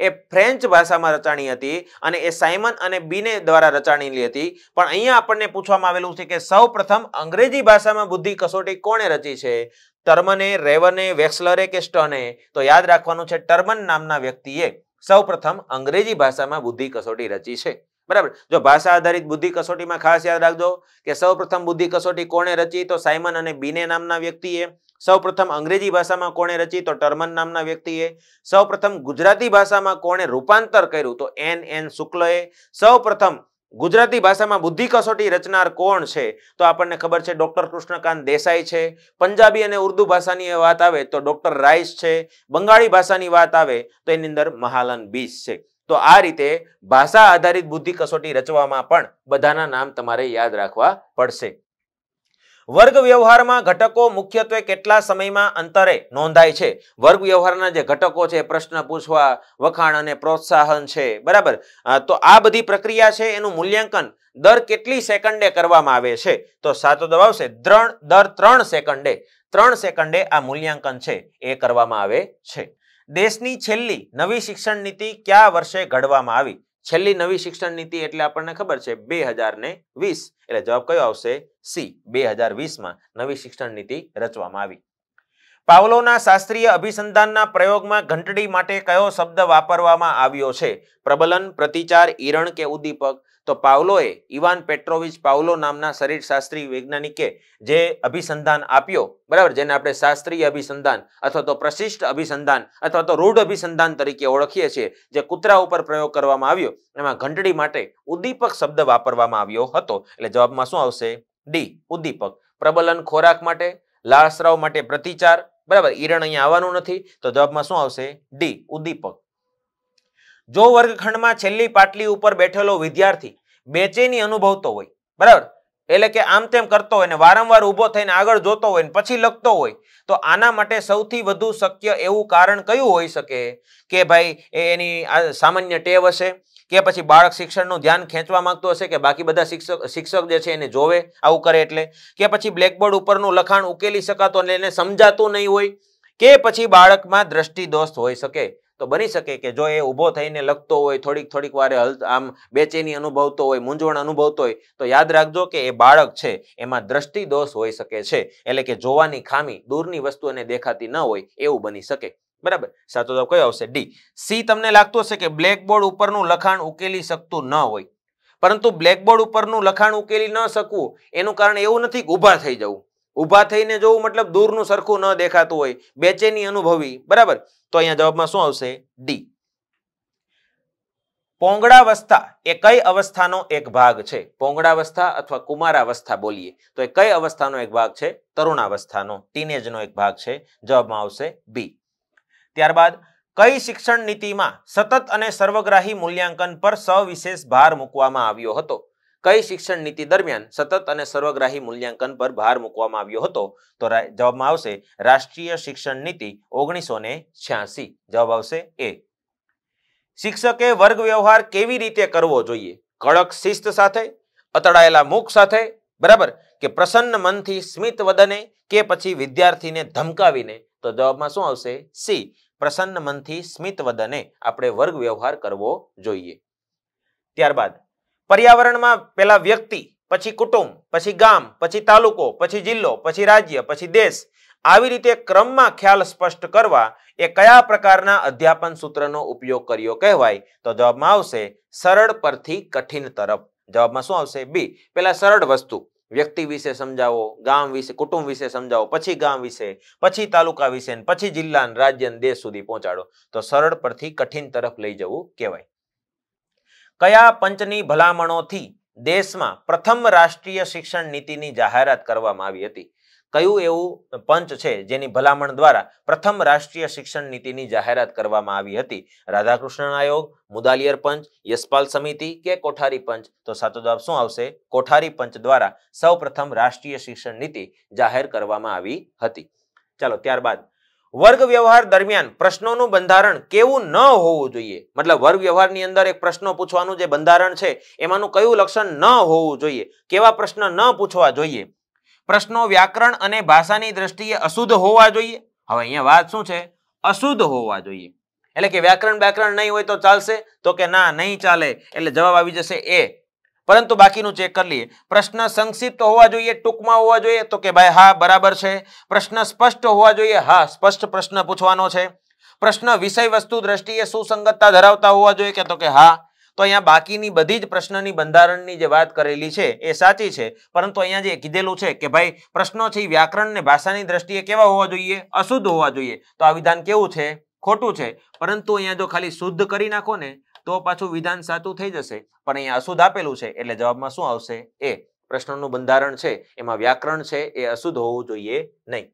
એ ફ્રેન્ચ ભાષામાં રચાણી હતી અને એ સાયમન અને બીને દ્વારા રચાણેલી હતી પણ અહીંયા આપણને પૂછવામાં આવેલું છે કે સૌ અંગ્રેજી ભાષામાં બુદ્ધિ કસોટી કોણે રચી છે ટર્મને રેવને વેક્સલરે કે સ્ટને તો યાદ રાખવાનું છે ટર્મન નામના વ્યક્તિએ સૌ પ્રથમ અંગ્રેજી ભાષામાં બુદ્ધિ કસોટી રચી છે બરાબર જો ભાષા આધારિત બુદ્ધિ કસોટીમાં ખાસ યાદ રાખજો કે સૌપ્રથમ બુદ્ધિ કસોટી કોણે રચી તો સાયમન અને બીને નામના વ્યક્તિએ સૌપ્રથમ અંગ્રેજી ભાષામાં કોણે રચી તો ટર્મન નામના વ્યક્તિએ સૌપ્રથમ ગુજરાતી ભાષામાં કોણે રૂપાંતર કર્યું તો એન એન શુક્લએ સૌપ્રથમ ગુજરાતી ભાષામાં બુદ્ધિ કસોટી રચનાર કોણ છે તો આપણને ખબર છે ડોક્ટર કૃષ્ણકાંત દેસાઈ છે પંજાબી અને ઉર્દુ ભાષાની વાત આવે તો ડોક્ટર રાઈસ છે બંગાળી ભાષાની વાત આવે તો એની અંદર મહાલન બીસ છે તો આ રીતે ભાષા આધારિત બુદ્ધિ કસોટી રચવામાં પણ બધાના નામ તમારે યાદ રાખવા પડશે વર્ગ વ્યવહારમાં ઘટકો મુખ્યત્વે કેટલા સમયમાં અંતરે નોંધાય છે વર્ગ વ્યવહારના જે ઘટકો છે પ્રશ્ન પૂછવા વખાણ અને પ્રોત્સાહન છે બરાબર તો આ બધી પ્રક્રિયા છે એનું મૂલ્યાંકન દર કેટલી સેકન્ડે કરવામાં આવે છે તો સાચો દબાવશે દ્રણ દર ત્રણ સેકન્ડે ત્રણ સેકન્ડે આ મૂલ્યાંકન છે એ કરવામાં આવે છે દેશની છેલ્લી નવી શિક્ષણ નીતિ કયા વર્ષે ઘડવામાં આવી છેલ્લી નવી શિક્ષણ નીતિ એટલે આપણને ખબર છે બે વીસ એટલે જવાબ કયો આવશે સી બે હજાર વીસમાં નવી શિક્ષણ નીતિ રચવામાં આવી પાવલોના શાસ્ત્રીય અભિસંધાનના પ્રયોગમાં ઘંટડી માટે કયો શબ્દ વાપરવામાં આવ્યો છે પ્રબલન પ્રતિચાર ઈરણ કે ઉદ્દીપક તો પાવલોએ ઇવાન પેટ્રોવિચ પાવલો નામના શરીરશાસ્ત્રી વૈજ્ઞાનિકે જે અભિસંધાન આપ્યો બરાબર જેને આપણે શાસ્ત્રીય અભિસંધાન અથવા તો પ્રશિષ્ટ અભિસંધાન અથવા તો રૂઢ અભિસંધાન તરીકે ઓળખીએ છીએ જે કૂતરા ઉપર પ્રયોગ કરવામાં આવ્યો એમાં ઘંટડી માટે ઉદ્દીપક શબ્દ વાપરવામાં આવ્યો હતો એટલે જવાબમાં શું આવશે ડી ઉદ્દીપક પ્રબલન ખોરાક માટે લાળસ્રાવ માટે પ્રતિચાર બરાબર ઈરણ અહીંયા આવવાનું નથી તો જવાબમાં શું આવશે ડી ઉદ્દીપક જો વર્ગખંડમાં છેલ્લી પાટલી ઉપર બેઠેલો વિદ્યાર્થી બેચેની અનુભવતો હોય બરાબર એટલે કે આમ તેમ કરતો હોય ને વારંવાર ઊભો થઈને આગળ જોતો હોય ને પછી લખતો હોય તો આના માટે સૌથી વધુ શક્ય એવું કારણ કયું હોઈ શકે કે ભાઈ એની સામાન્ય ટેવ હશે કે પછી બાળક શિક્ષણનું ધ્યાન ખેંચવા માંગતો હશે કે બાકી બધા શિક્ષક શિક્ષક જે છે એને જોવે આવું કરે એટલે કે પછી બ્લેકબોર્ડ ઉપરનું લખાણ ઉકેલી શકાતો એટલે એને સમજાતું નહીં હોય કે પછી બાળકમાં દ્રષ્ટિ દ્રષ્ટિદોષ હોઈ શકે તો બની શકે કે જો એ ઊભો થઈને લખતો હોય થોડીક થોડીક વારે આમ બેચેની અનુભવતો હોય મૂંઝવણ અનુભવતો હોય તો યાદ રાખજો કે એ બાળક છે એમાં દ્રષ્ટિ દોષ હોઈ શકે છે એટલે કે જોવાની ખામી દૂરની વસ્તુ એને દેખાતી ન હોય એવું બની શકે બરાબર સાચો જવાબ કયો આવશે ડી સી તમને લાગતું હશે કે બ્લેકબોર્ડ ઉપરનું લખાણ ઉકેલી શકતું ન હોય પરંતુ બ્લેકબોર્ડ ઉપરનું લખાણ ઉકેલી ન શકવું એનું કારણ એવું નથી ઊભા થઈ જવું ઊભા થઈને જોવું મતલબ દૂરનું સરખું ન દેખાતું હોય બેચેની અનુભવી બરાબર તો અહીંયા જવાબમાં શું આવશે ડી પોંગળાવસ્થા એ કઈ અવસ્થાનો એક ભાગ છે પોંગળાવસ્થા અથવા કુમારાવસ્થા બોલીએ તો એ કઈ અવસ્થાનો એક ભાગ છે તરુણાવસ્થાનો ટીનેજનો એક ભાગ છે જવાબમાં આવશે બી ત્યારબાદ કઈ શિક્ષણ નીતિમાં સતત અને સર્વગ્રાહી મૂલ્યાંકન પર સવિશેષ ભાર મૂકવામાં આવ્યો હતો કઈ શિક્ષણ નીતિ દરમિયાન સતત અને સર્વગ્રાહી મૂલ્યાંકન પર ભાર મૂકવામાં આવ્યો હતો તો જવાબમાં આવશે રાષ્ટ્રીય શિક્ષણ નીતિ ઓગણીસો ને જવાબ આવશે એ શિક્ષકે વર્ગ વ્યવહાર કેવી રીતે કરવો જોઈએ કડક શિસ્ત સાથે અતડાયેલા મુખ સાથે બરાબર કે પ્રસન્ન મનથી સ્મિત વદને કે પછી વિદ્યાર્થીને ધમકાવીને તો જવાબમાં શું આવશે સી પ્રસન્ન મનથી સ્મિત વદને આપણે વર્ગ વ્યવહાર કરવો જોઈએ ત્યારબાદ પર્યાવરણમાં પેલા વ્યક્તિ પછી કુટુંબ પછી ગામ પછી તાલુકો પછી જિલ્લો પછી રાજ્ય પછી દેશ આવી રીતે ક્રમમાં ખ્યાલ સ્પષ્ટ કરવા એ કયા પ્રકારના અધ્યાપન સૂત્રનો ઉપયોગ કર્યો કહેવાય તો જવાબમાં આવશે સરળ પરથી કઠિન તરફ જવાબમાં શું આવશે બી પેલા સરળ વસ્તુ વ્યક્તિ વિશે સમજાવો ગામ વિશે કુટુંબ વિશે સમજાવો પછી ગામ વિશે પછી તાલુકા વિશે પછી જિલ્લા રાજ્ય દેશ સુધી પહોંચાડો તો સરળ પરથી કઠિન તરફ લઈ જવું કહેવાય કયા પંચની ભલામણોથી દેશમાં પ્રથમ રાષ્ટ્રીય શિક્ષણ નીતિની જાહેરાત કરવામાં આવી હતી કયું એવું પંચ છે જેની ભલામણ દ્વારા પ્રથમ રાષ્ટ્રીય શિક્ષણ નીતિની જાહેરાત કરવામાં આવી હતી રાધાકૃષ્ણ આયોગ મુદાલિયર પંચ યશપાલ સમિતિ કે કોઠારી પંચ તો સાચો જવાબ શું આવશે કોઠારી પંચ દ્વારા સૌ રાષ્ટ્રીય શિક્ષણ નીતિ જાહેર કરવામાં આવી હતી ચાલો ત્યારબાદ વર્ગ વ્યવહાર દરમિયાન પ્રશ્નોનું બંધારણ કેવું ન હોવું જોઈએ મતલબ વર્ગ વ્યવહારની અંદર એક પ્રશ્નો પૂછવાનું જે બંધારણ છે એમાંનું કયું લક્ષણ ન હોવું જોઈએ કેવા પ્રશ્ન ન પૂછવા જોઈએ પ્રશ્નો વ્યાકરણ અને ભાષાની દ્રષ્ટિએ અશુદ્ધ હોવા જોઈએ હવે અહીંયા વાત શું છે અશુદ્ધ હોવા જોઈએ એટલે કે વ્યાકરણ વ્યાકરણ નહીં હોય તો ચાલશે તો કે ના નહીં ચાલે એટલે જવાબ આવી જશે એ પરંતુ બાકીનું ચેક કરી લઈએ પ્રશ્ન સંક્ષિપ્ત હોવા જોઈએ ટૂંકમાં હોવા જોઈએ તો કે ભાઈ હા બરાબર છે પ્રશ્ન સ્પષ્ટ હોવા જોઈએ હા સ્પષ્ટ પ્રશ્ન પૂછવાનો છે પ્રશ્ન વિષય વસ્તુ દ્રષ્ટિએ સુસંગતતા ધરાવતા હોવા જોઈએ કે તો કે હા તો અહીંયા બાકીની બધી જ પ્રશ્નની બંધારણની જે વાત કરેલી છે એ સાચી છે પરંતુ અહીંયા જે કીધેલું છે કે ભાઈ પ્રશ્નો છે વ્યાકરણ ને ભાષાની દ્રષ્ટિએ કેવા હોવા જોઈએ અશુદ્ધ હોવા જોઈએ તો આ વિધાન કેવું છે ખોટું છે પરંતુ અહીંયા જો ખાલી શુદ્ધ કરી નાખો ને તો પાછું વિધાન સાચું થઈ જશે પણ અહીંયા અશુદ્ધ આપેલું છે એટલે જવાબમાં શું આવશે એ પ્રશ્નનું બંધારણ છે એમાં વ્યાકરણ છે એ અશુદ્ધ હોવું જોઈએ નહીં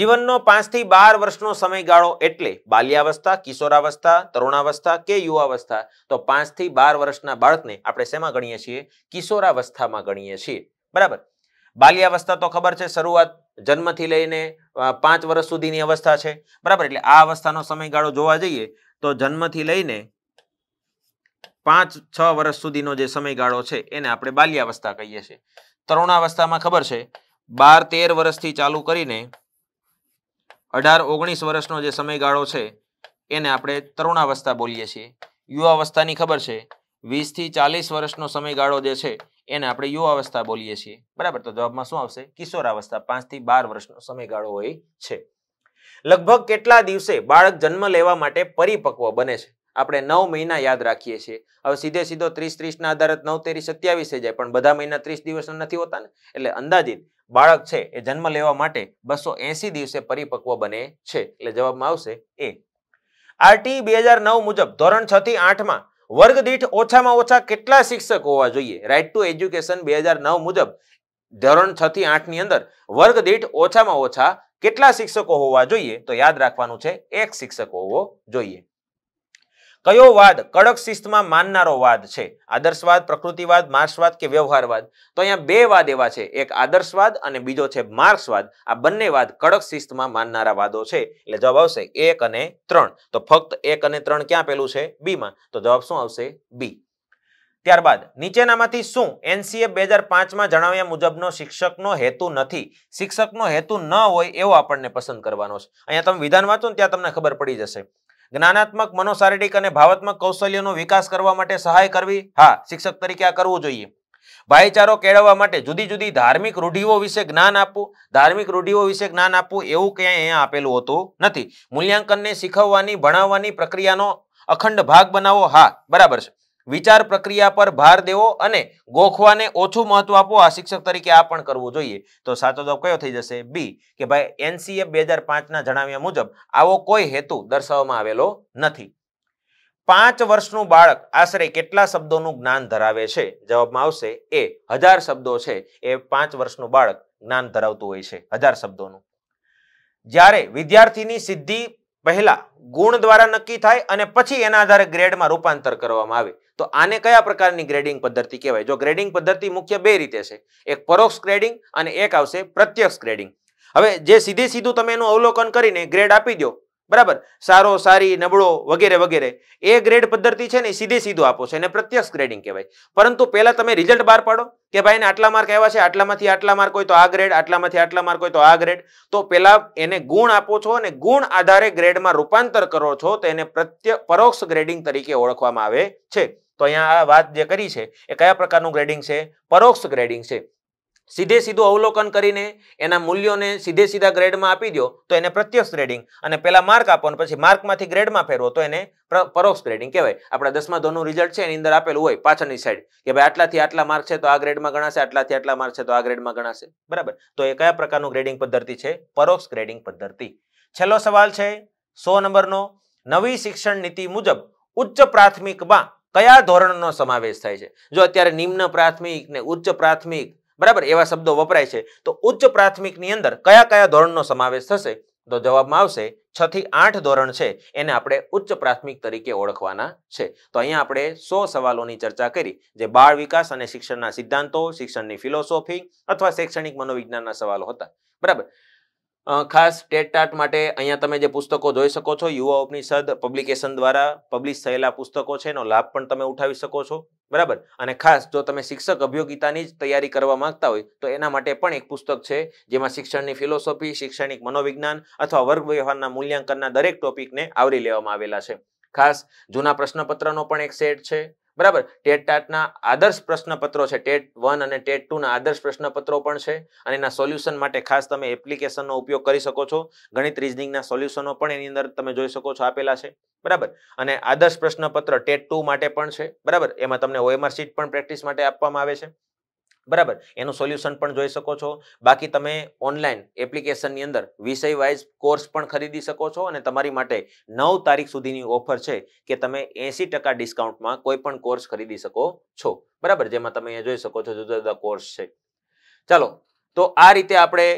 જીવનનો પાંચથી બાર વર્ષનો સમયગાળો એટલે બાલ્યાવસ્થા કિશોરાવસ્થા તરુણાવસ્થા કે યુવાવસ્થા તો પાંચ થી બાર વર્ષના બાળકને આપણે શેમાં ગણીએ છીએ કિશોરાવસ્થામાં ગણીએ છીએ બરાબર બાલ્યાવસ્થા તો ખબર છે શરૂઆત જન્મથી લઈને પાંચ વર્ષ સુધીની અવસ્થા છે બરાબર એટલે આ અવસ્થાનો સમયગાળો જોવા જઈએ તો જન્મથી લઈને પાંચ છ વર્ષ સુધીનો જે સમયગાળો છે એને આપણે બાલ્યાવસ્થા કહીએ છીએ તરુણાવસ્થામાં ખબર છે બાર તેર વર્ષથી ચાલુ કરીને અઢાર ઓગણીસ વર્ષનો જે સમયગાળો છે એને આપણે તરુણાવસ્થા બોલીએ છીએ યુવાવસ્થાની ખબર છે વીસથી ચાલીસ વર્ષનો સમયગાળો જે છે એને આપણે યુવાવસ્થા બોલીએ છીએ બરાબર તો જવાબમાં શું આવશે કિશોરાવસ્થા પાંચથી બાર વર્ષનો સમયગાળો હોય છે લગભગ કેટલા દિવસે બાળક જન્મ લેવા માટે પરિપક્વ બને છે આપણે નવ મહિના યાદ રાખીએ છીએ હવે સીધે સીધો ત્રીસ ત્રીસના આધારે નવ તેરી સત્યાવીસ જાય પણ બધા મહિના ત્રીસ દિવસના નથી હોતા ને એટલે અંદાજિત બાળક છે એ જન્મ લેવા માટે બસો એસી દિવસે પરિપક્વ બને છે એટલે જવાબમાં આવશે એ આરટી બે હજાર નવ મુજબ ધોરણ છ થી આઠમાં વર્ગ દીઠ ઓછામાં ઓછા કેટલા શિક્ષક હોવા જોઈએ રાઇટ ટુ એજ્યુકેશન બે હજાર નવ મુજબ ધોરણ છ થી આઠની અંદર વર્ગ દીઠ ઓછામાં ઓછા કેટલા શિક્ષકો હોવા જોઈએ તો યાદ રાખવાનું છે એક શિક્ષક હોવો જોઈએ કયો વાદ કડક શિસ્તમાં માનનારો વાદ છે આદર્શવાદ પ્રકૃતિવાદ માર્ક્સવાદ કે વ્યવહારવાદ તો અહીંયા બે વાદ એવા છે એક આદર્શવાદ અને બીજો છે માર્ક્સવાદ આ બંને વાદ કડક શિસ્તમાં માનનારા વાદો છે એટલે જવાબ આવશે એક અને ત્રણ તો ફક્ત એક અને ત્રણ ક્યાં પેલું છે બીમાં તો જવાબ શું આવશે બી ત્યારબાદ નીચેનામાંથી શું એનસીએ બે હજાર પાંચમાં જણાવ્યા મુજબનો શિક્ષકનો હેતુ નથી શિક્ષકનો હેતુ ન હોય એવો આપણને પસંદ કરવાનો છે અહીંયા તમે વિધાન વાંચો ને ત્યાં તમને ખબર પડી જશે જ્ઞાનાત્મક મનોશારીરિક અને ભાવાત્મક કૌશલ્યનો વિકાસ કરવા માટે સહાય કરવી હા શિક્ષક તરીકે આ કરવું જોઈએ ભાઈચારો કેળવવા માટે જુદી જુદી ધાર્મિક રૂઢિઓ વિશે જ્ઞાન આપવું ધાર્મિક રૂઢિઓ વિશે જ્ઞાન આપવું એવું ક્યાંય અહીંયા આપેલું હોતું નથી મૂલ્યાંકનને શીખવવાની ભણાવવાની પ્રક્રિયાનો અખંડ ભાગ બનાવો હા બરાબર છે વિચાર પ્રક્રિયા પર ભાર દેવો અને ગોખવાને ઓછું મહત્વ આપો આ શિક્ષક તરીકે આ પણ કરવું જોઈએ તો સાચો જવાબ કયો થઈ જશે બી કે ભાઈ એનસીએ બે હજાર પાંચના જણાવ્યા મુજબ આવો કોઈ હેતુ દર્શાવવામાં આવેલો નથી પાંચ વર્ષનું બાળક આશરે કેટલા શબ્દોનું જ્ઞાન ધરાવે છે જવાબમાં આવશે એ હજાર શબ્દો છે એ પાંચ વર્ષનું બાળક જ્ઞાન ધરાવતું હોય છે હજાર શબ્દોનું જ્યારે વિદ્યાર્થીની સિદ્ધિ પહેલા ગુણ દ્વારા નક્કી થાય અને પછી એના આધારે ગ્રેડમાં રૂપાંતર કરવામાં આવે તો આને કયા પ્રકારની ગ્રેડિંગ પદ્ધતિ કહેવાય જો ગ્રેડિંગ પદ્ધતિ મુખ્ય બે રીતે છે એક પરોક્ષ ગ્રેડિંગ અને એક આવશે પ્રત્યક્ષ ગ્રેડિંગ હવે જે સીધે સીધું તમે એનું અવલોકન કરીને ગ્રેડ આપી દો બરાબર સારો સારી નબળો વગેરે વગેરે એ ગ્રેડ પદ્ધતિ છે ને સીધે સીધું આપો છો એને પ્રત્યક્ષ ગ્રેડિંગ કહેવાય પરંતુ પહેલાં તમે રિઝલ્ટ બહાર પાડો કે ભાઈને આટલા માર્ક એવા છે આટલામાંથી આટલા માર્ક હોય તો આ ગ્રેડ આટલામાંથી આટલા માર્ક હોય તો આ ગ્રેડ તો પહેલા એને ગુણ આપો છો અને ગુણ આધારે ગ્રેડમાં રૂપાંતર કરો છો તો એને પ્રત્ય પરોક્ષ ગ્રેડિંગ તરીકે ઓળખવામાં આવે છે તો અહીંયા આ વાત જે કરી છે એ કયા પ્રકારનું ગ્રેડિંગ છે પરોક્ષ ગ્રેડિંગ છે સીધે સીધું અવલોકન કરીને એના મૂલ્યોને સીધે સીધા ગ્રેડમાં આપી દો તો એને પ્રત્યક્ષ ગ્રેડિંગ અને પહેલાં માર્ક આપો પછી માર્કમાંથી ગ્રેડમાં ફેરવો તો એને પરોક્ષ ગ્રેડિંગ કહેવાય આપણા દસમા ધોરણનું રિઝલ્ટ છે એની અંદર આપેલું હોય પાછળની સાઈડ કે ભાઈ આટલાથી આટલા માર્ક છે તો આ ગ્રેડમાં ગણાશે આટલાથી આટલા માર્ક છે તો આ ગ્રેડમાં ગણાશે બરાબર તો એ કયા પ્રકારનું ગ્રેડિંગ પદ્ધતિ છે પરોક્ષ ગ્રેડિંગ પદ્ધતિ છેલ્લો સવાલ છે સો નંબરનો નવી શિક્ષણ નીતિ મુજબ ઉચ્ચ પ્રાથમિકમાં કયા ધોરણનો સમાવેશ થાય છે જો અત્યારે નિમ્ન પ્રાથમિક ને ઉચ્ચ પ્રાથમિક બરાબર એવા શબ્દો વપરાય છે તો ઉચ્ચ પ્રાથમિકની અંદર કયા કયા ધોરણનો સમાવેશ થશે તો જવાબમાં આવશે છ થી આઠ ધોરણ છે એને આપણે ઉચ્ચ પ્રાથમિક તરીકે ઓળખવાના છે તો અહીંયા આપણે સો સવાલોની ચર્ચા કરી જે બાળ વિકાસ અને શિક્ષણના સિદ્ધાંતો શિક્ષણની ફિલોસોફી અથવા શૈક્ષણિક મનોવિજ્ઞાનના સવાલો હતા બરાબર ખાસ ટેટ ટાટ માટે અહીંયા તમે જે પુસ્તકો જોઈ શકો છો યુવા ઉપનિષદ પબ્લિકેશન દ્વારા પબ્લિશ થયેલા પુસ્તકો છે એનો લાભ પણ તમે ઉઠાવી શકો છો બરાબર અને ખાસ જો તમે શિક્ષક અભિયોગિતાની જ તૈયારી કરવા માંગતા હોય તો એના માટે પણ એક પુસ્તક છે જેમાં શિક્ષણની ફિલોસોફી શૈક્ષણિક મનોવિજ્ઞાન અથવા વર્ગ વ્યવહારના મૂલ્યાંકનના દરેક ટોપિકને આવરી લેવામાં આવેલા છે ખાસ જૂના પ્રશ્નપત્રનો પણ એક સેટ છે બરાબર ટેટ ટાટના આદર્શ પ્રશ્નપત્રો છે ટેટ વન અને ટેટ ટુના આદર્શ પ્રશ્નપત્રો પણ છે અને એના સોલ્યુશન માટે ખાસ તમે એપ્લિકેશનનો ઉપયોગ કરી શકો છો ગણિત રિઝનિંગના સોલ્યુશનો પણ એની અંદર તમે જોઈ શકો છો આપેલા છે બરાબર અને આદર્શ પ્રશ્નપત્ર ટેટ ટુ માટે પણ છે બરાબર એમાં તમને ઓએમઆર સીટ પણ પ્રેક્ટિસ માટે આપવામાં આવે છે બરાબર એનું સોલ્યુશન પણ જોઈ શકો છો બાકી તમે ઓનલાઈન એપ્લિકેશનની અંદર વિષય વાઇઝ કોર્સ પણ ખરીદી શકો છો અને તમારી માટે નવ તારીખ સુધીની ઓફર છે કે તમે એંસી ટકા ડિસ્કાઉન્ટમાં કોઈ પણ કોર્સ ખરીદી શકો છો બરાબર જેમાં તમે અહીંયા જોઈ શકો છો જુદા જુદા કોર્સ છે ચાલો તો આ રીતે આપણે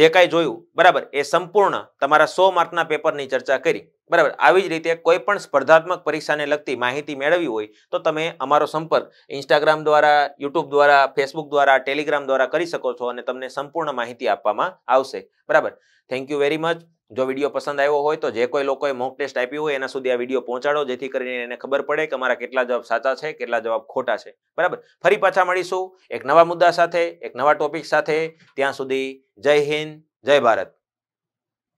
જે કાંઈ જોયું બરાબર એ સંપૂર્ણ તમારા સો માર્કના પેપરની ચર્ચા કરી બરાબર આવી જ રીતે કોઈ પણ સ્પર્ધાત્મક પરીક્ષાને લગતી માહિતી મેળવવી હોય તો તમે અમારો સંપર્ક ઇન્સ્ટાગ્રામ દ્વારા યુટ્યુબ દ્વારા ફેસબુક દ્વારા ટેલિગ્રામ દ્વારા કરી શકો છો અને તમને સંપૂર્ણ માહિતી આપવામાં આવશે બરાબર થેન્ક યુ વેરી મચ જો વિડીયો પસંદ આવ્યો હોય તો જે કોઈ લોકોએ મોક ટેસ્ટ આપી હોય એના સુધી આ વિડીયો પહોંચાડો જેથી કરીને એને ખબર પડે કે મારા કેટલા જવાબ સાચા છે કેટલા જવાબ ખોટા છે બરાબર ફરી પાછા મળીશું એક નવા મુદ્દા સાથે એક નવા ટોપિક સાથે ત્યાં સુધી જય હિન્દ જય ભારત